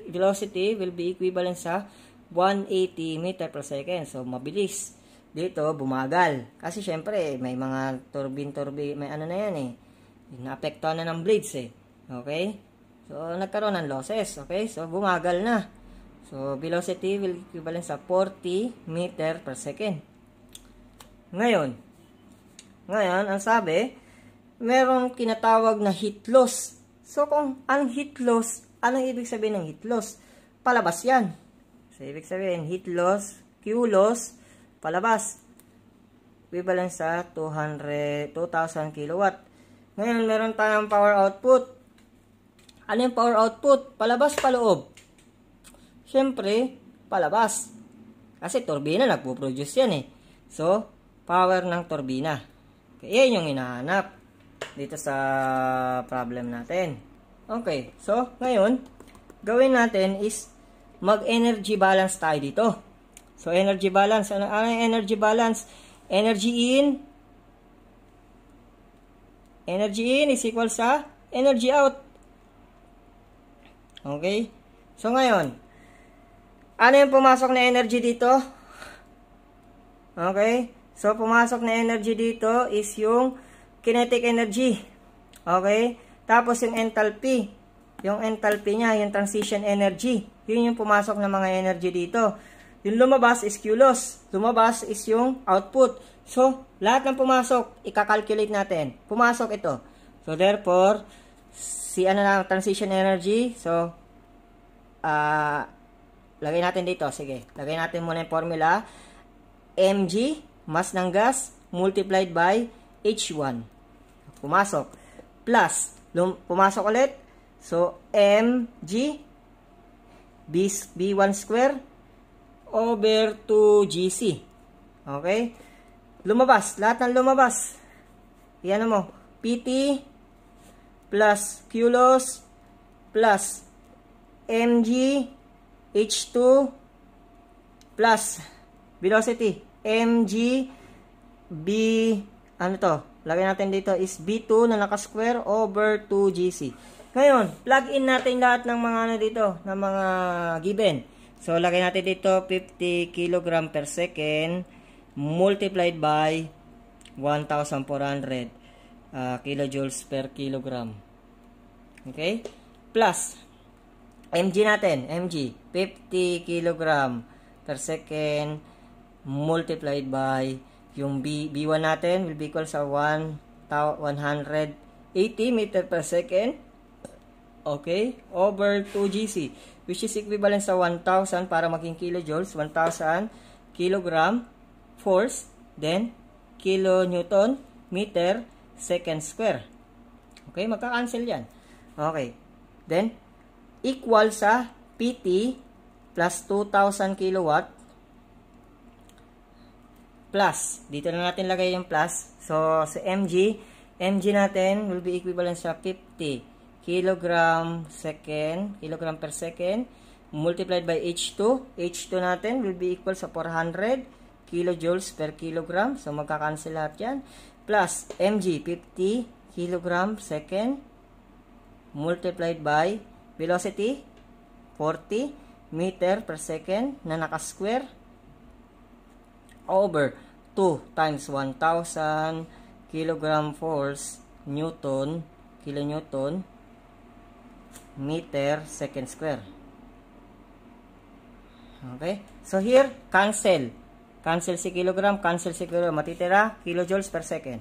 S1: velocity will be equivalent sa 180 meter per second. So, mabilis. Dito, bumagal. Kasi, syempre, may mga turbine-turbine, may ano na yan eh. Naapektuhan na ng blades eh. Okay? So, nagkaroon ng losses. Okay? So, bumagal na. So, velocity will equivalent sa 40 meter per second. Ngayon, ngayon, ang sabi, merong kinatawag na heat loss. So, kung ang heat loss Anong ibig sabihin ng heat loss? Palabas yan. So, ibig sabihin, heat loss, Q loss, palabas. Equivalent sa 200, 2,000 kW. Ngayon, meron tayong power output. Ano yung power output? Palabas, paloob. Siyempre, palabas. Kasi turbina, nagpo-produce yan eh. So, power ng turbina. Kaya yung hinahanap dito sa problem natin. Okay, so ngayon, gawin natin is mag-energy balance tayo dito. So energy balance, ano, ang ano energy balance? Energy in, energy in is equal sa energy out. Okay? So ngayon, ano yung pumasok na energy dito? Okay? So pumasok na energy dito is yung kinetic energy. Okay? Tapos yung enthalpy, yung enthalpy niya, yung transition energy, yun yung pumasok ng mga energy dito. Yung lumabas is Q loss. Lumabas is yung output. So, lahat ng pumasok, ikakalculate natin. Pumasok ito. So, therefore, si ano na, transition energy. So, uh, lagay natin dito. Sige, lagay natin muna yung formula. Mg, mass ng gas, multiplied by H1. Pumasok. Plus, Lum pumasok ulit. So, MG B, B1 square over 2GC. Okay? Lumabas. Lahat ng lumabas. Iyan mo. PT plus Q loss plus MG H2 plus velocity MG B ano to Lagay natin dito is B2 na naka-square over 2GC. Ngayon, plug in natin lahat ng mga ano dito, ng mga given. So, lagay natin dito 50 kg per second multiplied by 1,400 uh, ah, kilojoules per kilogram. Okay? Plus, mg natin, mg, 50 kg per second multiplied by yung B, B1 natin will be equal sa 1, 180 meter per second. Okay? Over 2GC. Which is equivalent sa 1,000 para maging kilojoules. 1,000 kilogram force. Then, kilonewton meter second square. Okay? Magka-cancel yan. Okay. Then, equal sa PT plus 2,000 kilowatt plus. Dito na natin lagay yung plus. So, sa mg, mg natin will be equivalent sa 50 kilogram second, kilogram per second multiplied by H2. H2 natin will be equal sa 400 kilojoules per kilogram. So, magka-cancel lahat yan. Plus, mg, 50 kilogram second multiplied by velocity, 40 meter per second na naka-square over 2 times 1,000 kilogram force newton kilonewton meter second square. Okay? So here, cancel. Cancel si kilogram, cancel si kilogram. Matitira, kilojoules per second.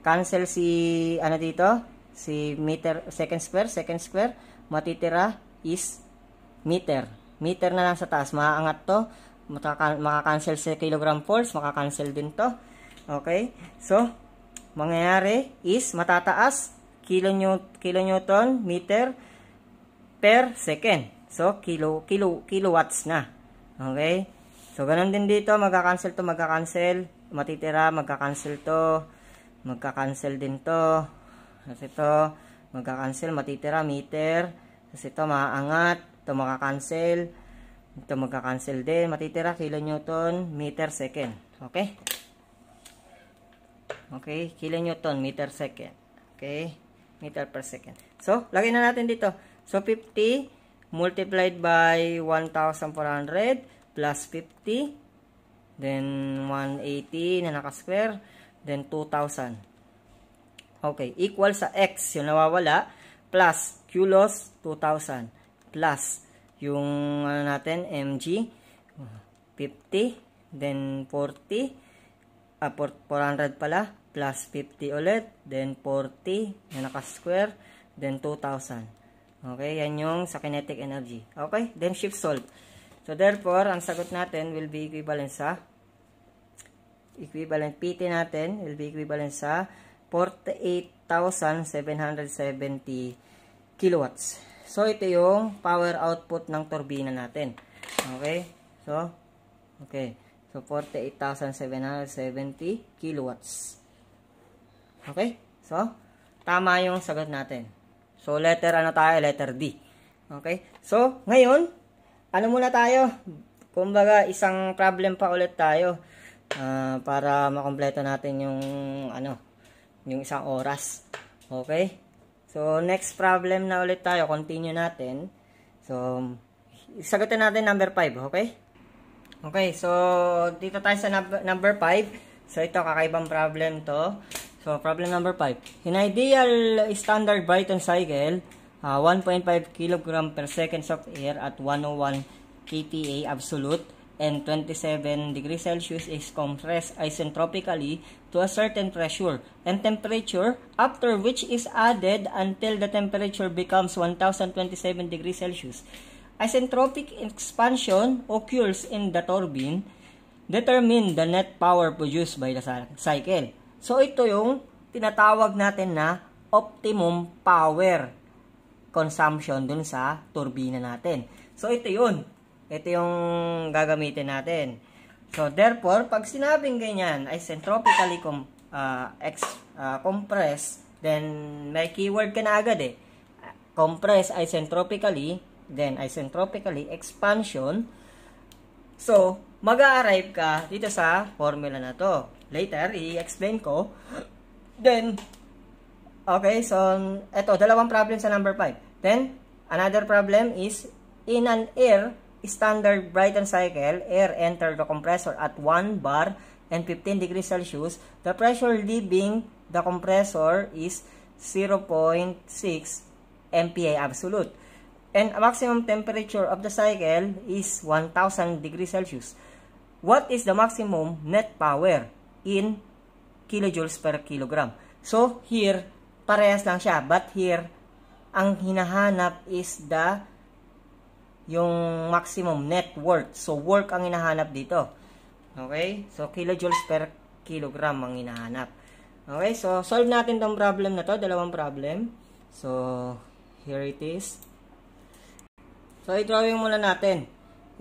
S1: Cancel si, ano dito? Si meter, second square, second square. Matitira is meter. Meter na lang sa taas. Maangat to makakancel sa kilogram falls, makakancel din to. Okay? So, mangyayari is matataas kilo kilonewton meter per second. So, kilo, kilo, kilowatts na. Okay? So, ganun din dito. Magka-cancel to, magka-cancel. Matitira, magka-cancel to. Magka-cancel din to. Kasi to, magka-cancel, matitira, meter. Kasi to maaangat, to makaka-cancel. Ito magka-cancel din. Matitira kilonewton meter second. Okay? Okay, kilonewton meter second. Okay? Meter per second. So, lagay na natin dito. So, 50 multiplied by 1,400 plus 50 then 180 na naka-square then 2,000 okay equal sa x yung nawawala plus q loss 2,000 plus yung ano natin, MG, 50, then 40, ah, 400 pala, plus 50 ulit, then 40, na naka-square, then 2,000. Okay, yan yung sa kinetic energy. Okay, then shift solve. So, therefore, ang sagot natin will be equivalent sa equivalent PT natin will be equivalent sa 48,770 kilowatts. So, ito yung power output ng turbina natin. Okay? So, okay. So, 48,770 kilowatts. Okay? So, tama yung sagot natin. So, letter ano tayo? Letter D. Okay? So, ngayon, ano muna tayo? Kumbaga, isang problem pa ulit tayo uh, para makompleto natin yung ano, yung isang oras. Okay? So, next problem na ulit tayo. Continue natin. So, sagutin natin number 5, okay? Okay, so, dito tayo sa number 5. So, ito, kakaibang problem to. So, problem number 5. In ideal standard Brighton cycle, uh, 1.5 kg per second of air at 101 kPa absolute and 27 degrees Celsius is compressed isentropically to a certain pressure and temperature after which is added until the temperature becomes 1027 degrees Celsius. Isentropic expansion occurs in the turbine determine the net power produced by the cycle. So ito yung tinatawag natin na optimum power consumption dun sa turbina natin. So ito yun. Ito yung gagamitin natin. So, therefore, pag sinabing ganyan, ay centropically com uh, ex uh, ah, compress, then may keyword ka na agad eh. Compress isentropically, then isentropically expansion. So, mag-arrive ka dito sa formula na to. Later, i-explain ko. Then, okay, so, eto, dalawang problem sa number 5. Then, another problem is, in an air standard Brayton cycle, air enter the compressor at 1 bar and 15 degrees Celsius. The pressure leaving the compressor is 0.6 MPa absolute. And maximum temperature of the cycle is 1000 degrees Celsius. What is the maximum net power in kilojoules per kilogram? So, here, parehas lang siya. But here, ang hinahanap is the yung maximum net worth. So, work ang hinahanap dito. Okay? So, kilojoules per kilogram ang hinahanap. Okay? So, solve natin tong problem na to. Dalawang problem. So, here it is. So, i-drawing muna natin.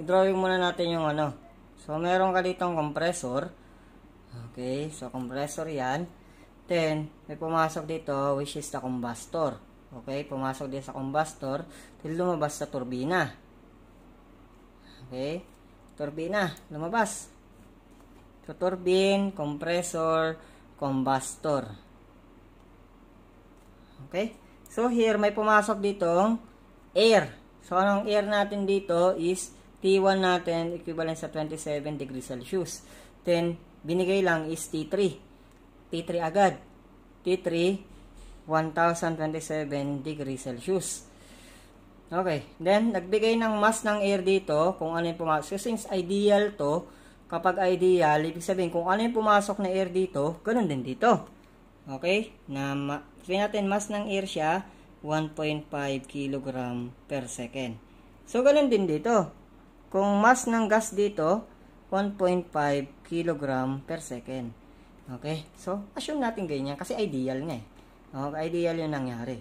S1: I-drawing muna natin yung ano. So, meron ka ditong compressor. Okay? So, compressor yan. Then, may pumasok dito, which is the combustor. Okay? Pumasok din sa combustor till lumabas sa turbina. Okay? Turbina, lumabas. So, turbine, compressor, combustor. Okay? So, here may pumasok ditong air. So, anong air natin dito is T1 natin equivalent sa 27 degrees Celsius. Then, binigay lang is T3. T3 agad. T3, 1027 degrees Celsius. Okay, then nagbigay ng mass ng air dito kung ano yung pumasok. since ideal to, kapag ideal, ibig sabihin kung ano yung pumasok na air dito, ganun din dito. Okay, na sabihin natin mass ng air siya, 1.5 kg per second. So, ganun din dito. Kung mass ng gas dito, 1.5 kg per second. Okay, so assume natin ganyan kasi ideal nga eh. Okay, ideal yung nangyari.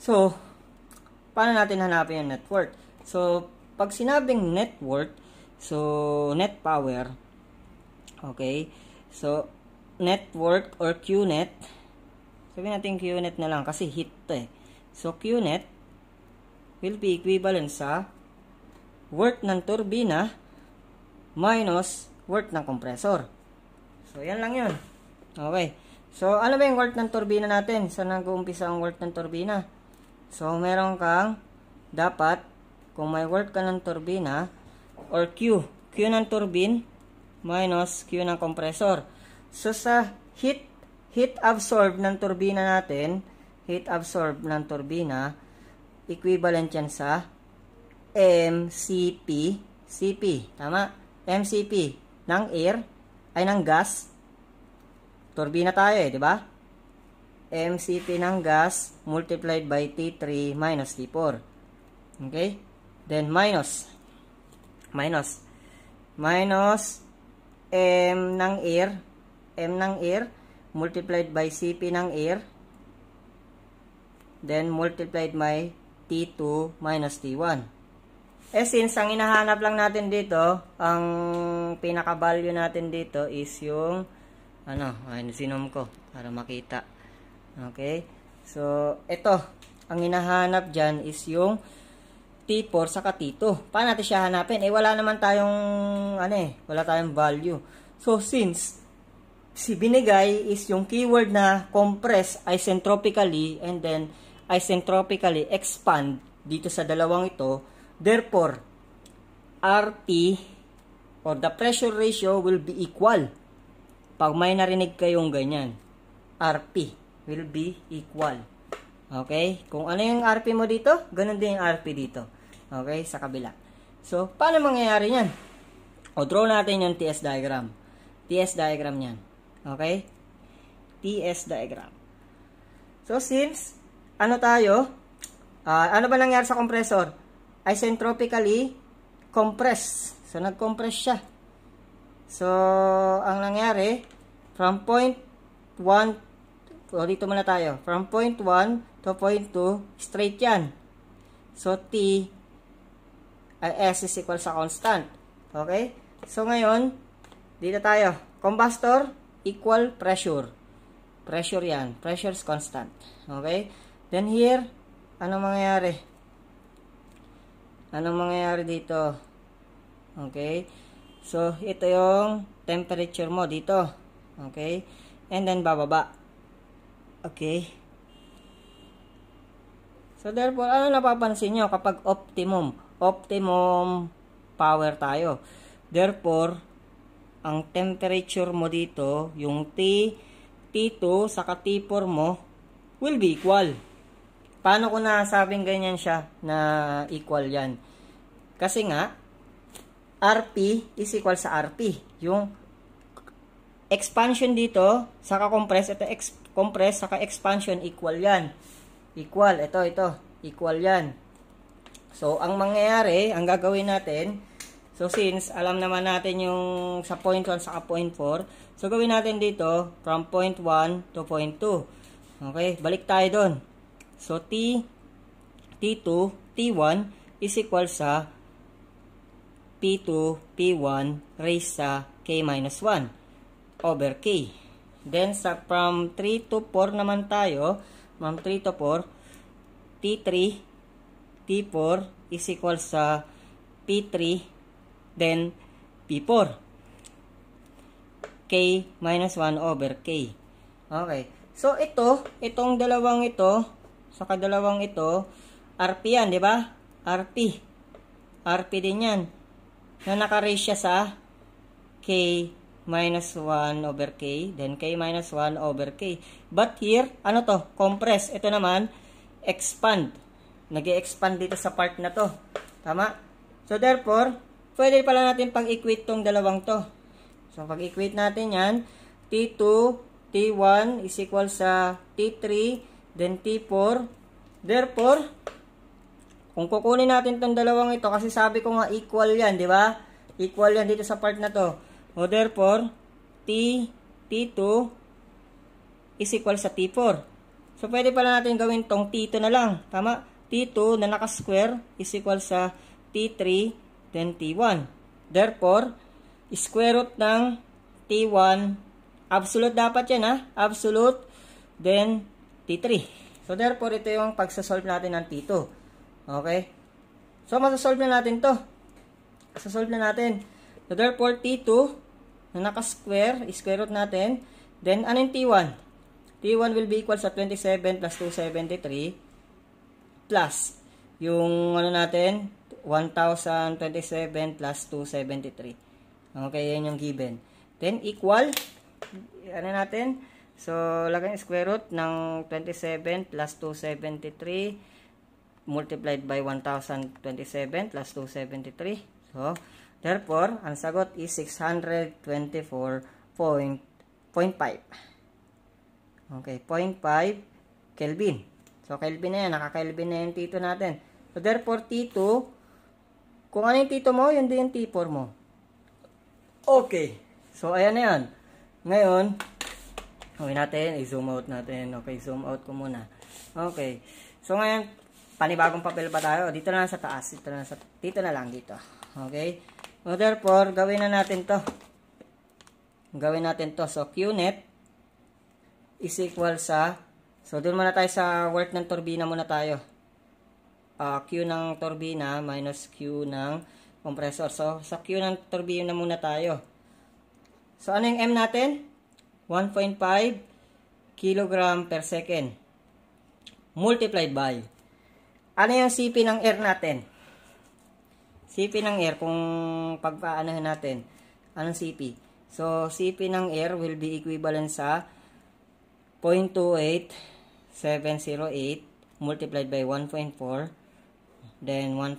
S1: So, paano natin hanapin yung network? So, pag sinabing network, so, net power, okay, so, network or QNet, sabihin natin QNet na lang kasi hit to eh. So, QNet will be equivalent sa worth ng turbina minus worth ng compressor. So, yan lang yun. Okay. So, ano ba yung worth ng turbina natin? Saan nag-uumpisa ang worth ng turbina? So, meron kang dapat kung may work ka ng turbina or Q, Q ng turbine minus Q ng compressor. So, sa heat, heat absorb ng turbina natin, heat absorb ng turbina, equivalent yan sa MCP, CP, tama? MCP ng air, ay ng gas. Turbina tayo eh, di ba? MCP ng gas multiplied by T3 minus T4. Okay? Then minus. Minus. Minus M ng air. M ng air multiplied by CP ng air. Then multiplied by T2 minus T1. Eh, since ang hinahanap lang natin dito, ang pinaka-value natin dito is yung, ano, ayun, sinom ko para makita. Okay? So, ito. Ang hinahanap dyan is yung T4 sa T2. Paano natin siya hanapin? Eh, wala naman tayong, ano eh, wala tayong value. So, since si binigay is yung keyword na compress isentropically and then isentropically expand dito sa dalawang ito, therefore, RP or the pressure ratio will be equal. Pag may narinig kayong ganyan, RP will be equal. Okay? Kung ano yung RP mo dito, ganun din yung RP dito. Okay? Sa kabila. So, paano mangyayari yan? O, draw natin yung TS diagram. TS diagram yan. Okay? TS diagram. So, since, ano tayo? Uh, ano ba nangyari sa compressor? Isentropically compress. So, nag-compress siya. So, ang nangyari, from point 1 So, dito muna tayo. From point 1 to point 2, straight yan. So, T, ay S is equal sa constant. Okay? So, ngayon, dito tayo. Combustor equal pressure. Pressure yan. Pressure is constant. Okay? Then here, anong mangyayari? Anong mangyayari dito? Okay? So, ito yung temperature mo dito. Okay? And then, bababa. Okay? So, therefore, ano napapansin nyo kapag optimum? Optimum power tayo. Therefore, ang temperature mo dito, yung T, T2 sa T4 mo, will be equal. Paano ko nasabing ganyan siya na equal yan? Kasi nga, RP is equal sa RP. Yung expansion dito, sa compress, ito exp compress, saka expansion, equal yan. Equal, ito, ito, equal yan. So, ang mangyayari, ang gagawin natin, so since alam naman natin yung sa point 1 saka point 4, so gawin natin dito from point 1 to point 2. Okay, balik tayo doon. So, T, T2, T1 is equal sa P2, P1 raised sa K minus 1 over K. Then, sa from 3 to 4 naman tayo, from 3 to 4, T3, T4 is equal sa P3, then P4. K minus 1 over K. Okay. So, ito, itong dalawang ito, sa kadalawang ito, RP yan, di ba? RP. RP din yan. Na nakaray siya sa K minus 1 over k, then k minus 1 over k. But here, ano to? Compress. Ito naman, expand. nag expand dito sa part na to. Tama? So, therefore, pwede pala natin pang-equate tong dalawang to. So, pag-equate natin yan, T2, T1 is equal sa T3, then T4. Therefore, kung kukunin natin tong dalawang ito, kasi sabi ko nga equal yan, di ba? Equal yan dito sa part na to. O therefore, T, T2 is equal sa T4. So, pwede pala natin gawin tong T2 na lang. Tama? T2 na naka-square is equal sa T3 then T1. Therefore, square root ng T1, absolute dapat yan ha, absolute, then T3. So, therefore, ito yung pagsasolve natin ng T2. Okay? So, masasolve na natin to. Masasolve na natin. So, therefore, T2 na naka-square, square root natin. Then, ano yung T1? T1 will be equal sa 27 plus 273 plus yung ano natin, 1,027 plus 273. Okay, yan yung given. Then, equal, ano natin? So, lagay yung square root ng 27 plus 273 multiplied by 1,027 plus 273. So, Therefore, ang sagot is 624.5. Okay, 0.5 Kelvin. So, Kelvin na yan. Naka-Kelvin na yung T2 natin. So, therefore, T2, kung ano yung T2 mo, yun din yung T4 mo. Okay. So, ayan na yan. Ngayon, okay natin, i-zoom out natin. Okay, zoom out ko muna. Okay. So, ngayon, panibagong papel pa tayo. Dito na lang sa taas. Dito na, sa, dito na lang dito. Okay. So, therefore, gawin na natin to. Gawin natin to. So, QNet is equal sa, so, doon muna tayo sa work ng turbina muna tayo. Uh, Q ng turbina minus Q ng compressor. So, sa Q ng turbina muna tayo. So, ano yung M natin? 1.5 kg per second. Multiplied by. Ano yung CP ng air natin? CP ng air, kung pagpaanahin natin, anong CP? So, CP ng air will be equivalent sa 0.28708 multiplied by 1.4 then 1.4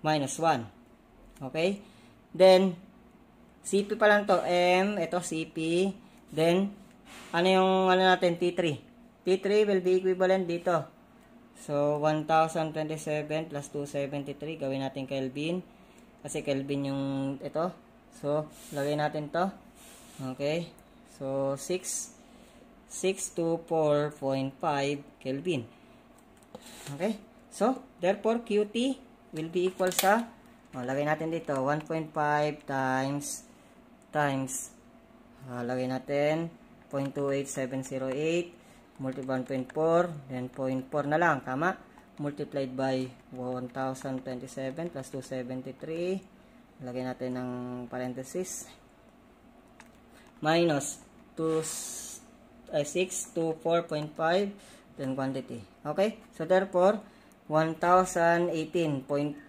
S1: minus 1. Okay? Then, CP pa lang to. M, ito CP. Then, ano yung ano natin? T3. T3 will be equivalent dito. So, 1,027 plus 273. Gawin natin Kelvin. Kasi Kelvin yung ito. So, lagay natin to. Okay. So, 6. 624.5 Kelvin. Okay. So, therefore, QT will be equal sa, oh, lagay natin dito, 1.5 times, times, uh, lagay natin, 0.28708 multiply 1.4 then 0.4 na lang tama multiplied by 1027 plus 273 lagay natin ng parenthesis minus 2 ay then quantity okay so therefore 1018.1 1018.1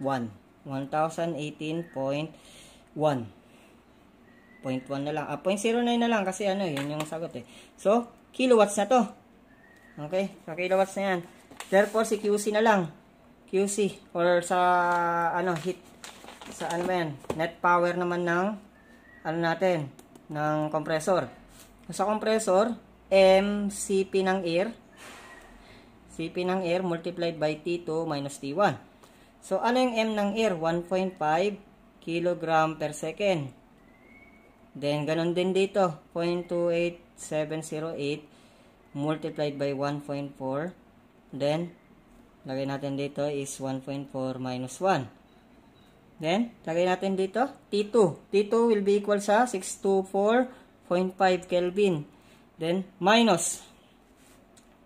S1: 1 na lang. Ah, 0.09 na lang kasi ano, eh, yun yung sagot eh. So, kilowatts na to. Okay, sa kilowatts na yan. Therefore, si QC na lang. QC or sa ano heat sa ano yan? Net power naman ng ano natin ng compressor. Sa compressor, MCP ng air CP ng air multiplied by T2 minus T1. So, ano yung M ng air? 1.5 kg per second. Then, ganun din dito. 0.28708 multiplied by 1.4. Then, lagay natin dito is 1.4 minus 1. Then, lagay natin dito, T2. T2 will be equal sa 624.5 Kelvin. Then, minus.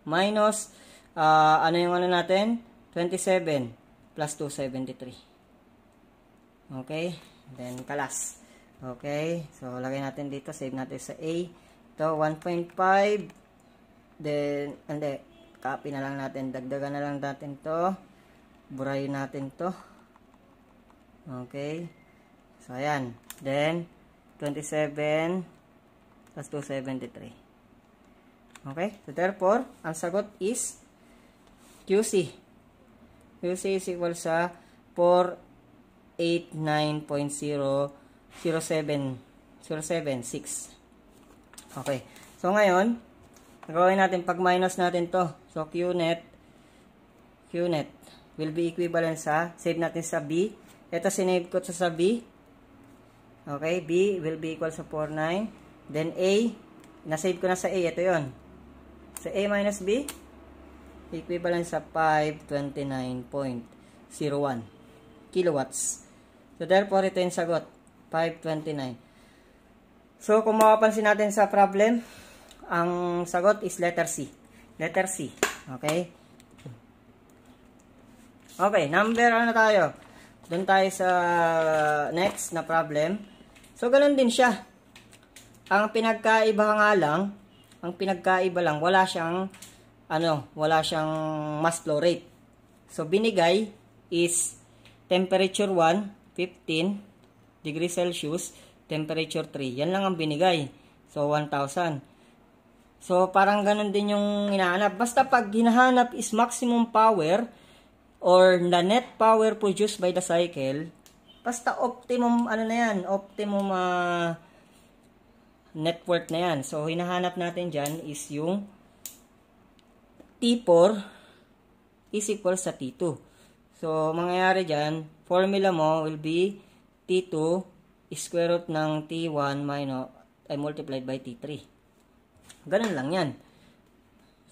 S1: Minus, uh, ano yung ano natin? 27 plus 273. Okay? Then, kalas. Okay? So, lagay natin dito. Save natin sa A. Ito, 1.5 Then, hindi. Copy na lang natin. Dagdagan na lang natin to. Burayin natin to. Okay. So, ayan. Then, 27 plus 273. Okay? So, therefore, ang sagot is QC. QC is equal sa 076. Okay. So, ngayon, Nakawin natin pag minus natin to. So, q net q net will be equivalent sa, save natin sa B. Ito, sinave ko sa B. Okay, B will be equal sa 49. Then A, nasave ko na sa A. Ito yon Sa A minus B, equivalent sa 529.01 kilowatts. So, therefore, ito yung sagot. 529. So, kung mapapansin natin sa problem, ang sagot is letter C. Letter C. Okay? Okay, number ano tayo? Doon tayo sa next na problem. So, ganun din siya. Ang pinagkaiba nga lang, ang pinagkaiba lang, wala siyang, ano, wala siyang mass flow rate. So, binigay is temperature 1, 15 degrees Celsius, temperature 3. Yan lang ang binigay. So, 1,000. So, parang ganun din yung hinahanap. Basta pag hinahanap is maximum power or the net power produced by the cycle, basta optimum, ano na yan, optimum uh, network na yan. So, hinahanap natin dyan is yung T4 is equal sa T2. So, mangyayari dyan, formula mo will be T2 square root ng T1 minus, ay eh, multiplied by T3. Ganun lang yan.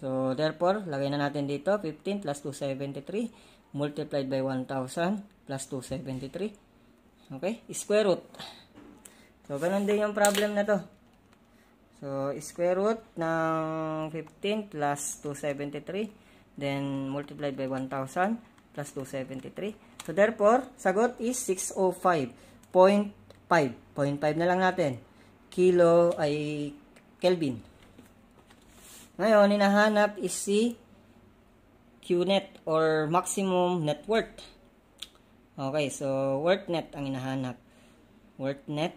S1: So, therefore, lagay na natin dito, 15 plus 273 multiplied by 1,000 plus 273. Okay? Square root. So, ganun din yung problem na to. So, square root ng 15 plus 273 then multiplied by 1,000 plus 273. So, therefore, sagot is 605.5. 0.5 na lang natin. Kilo ay Kelvin. Ngayon, hinahanap is si QNet or maximum net worth. Okay, so worth net ang hinahanap. Worth net,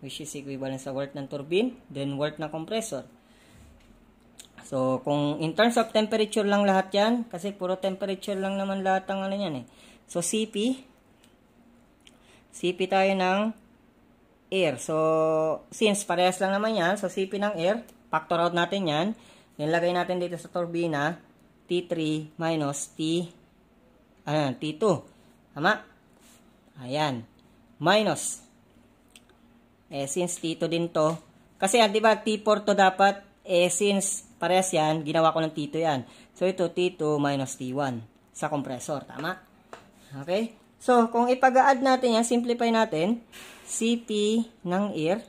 S1: which is equivalent sa worth ng turbine, then worth ng compressor. So, kung in terms of temperature lang lahat yan, kasi puro temperature lang naman lahat ng ano yan eh. So, CP, CP tayo ng air. So, since parehas lang naman yan, so CP ng air, factor out natin yan. Nilagay natin dito sa turbina, T3 minus T, ah, T2. Tama? Ayan. Minus. Eh, since T2 din to. Kasi, ah, di ba, T4 to dapat. Eh, since parehas yan, ginawa ko ng T2 yan. So, ito T2 minus T1 sa compressor. Tama? Okay? So, kung ipag-add natin yan, simplify natin, CP ng air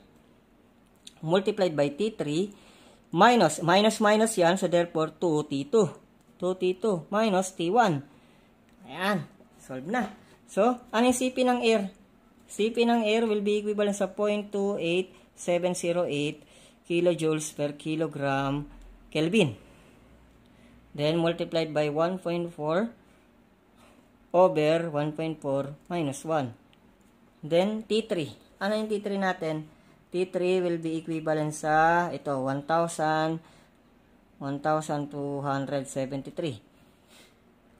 S1: multiplied by T3 minus, minus minus yan, so therefore 2t2. 2t2 minus t1. Ayan, solve na. So, ano yung CP ng air? CP ng air will be equivalent sa 0.28708 kilojoules per kilogram Kelvin. Then, multiplied by 1.4 over 1.4 minus 1. Then, T3. Ano yung T3 natin? T3 will be equivalent sa ito 1,000 1,273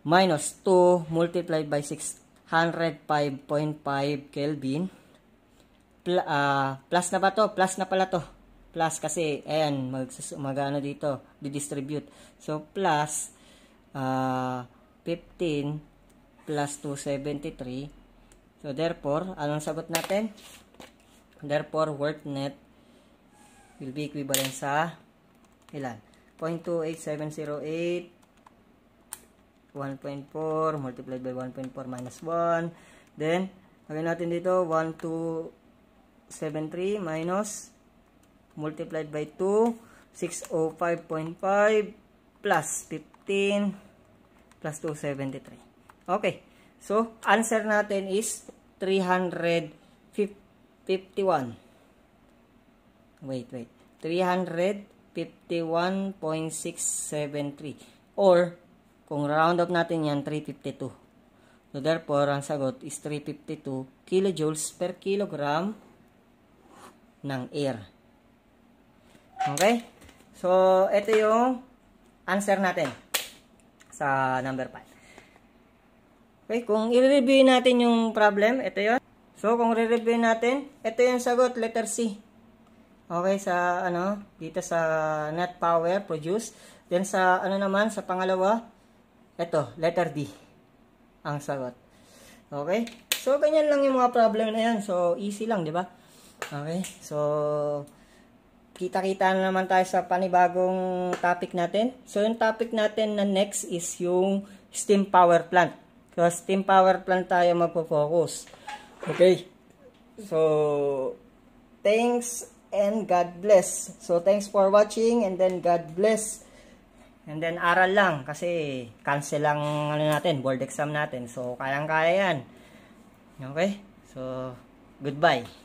S1: minus 2 multiplied by 605.5 Kelvin Pl uh, ah, plus na ba to? Plus na pala to. Plus kasi ayan magano dito, di-distribute. So plus uh, ah, 15 plus 273. So therefore, anong sagot natin? Therefore, work net will be equivalent sa ilan? 0.28708 1.4 multiplied by 1.4 minus 1. Then, lagay natin dito 1273 minus multiplied by 2 605.5 plus 15 plus 273. Okay. So, answer natin is 350 351. Wait, wait. 351.673 or kung round up natin yan 352. So therefore, ang sagot is 352 kilojoules per kilogram ng air. Okay? So, ito yung answer natin sa number 5. Okay, kung i-review natin yung problem, ito yon So, kung re-review natin, ito yung sagot, letter C. Okay, sa ano, dito sa net power produce. Then sa ano naman, sa pangalawa, ito, letter D. Ang sagot. Okay? So, ganyan lang yung mga problem na yan. So, easy lang, di ba? Okay? So, kita-kita na naman tayo sa panibagong topic natin. So, yung topic natin na next is yung steam power plant. So, steam power plant tayo magpo-focus. Okay. So, thanks and God bless. So, thanks for watching and then God bless. And then, aral lang kasi cancel lang ano natin, board exam natin. So, kayang-kaya yan. Okay? So, goodbye.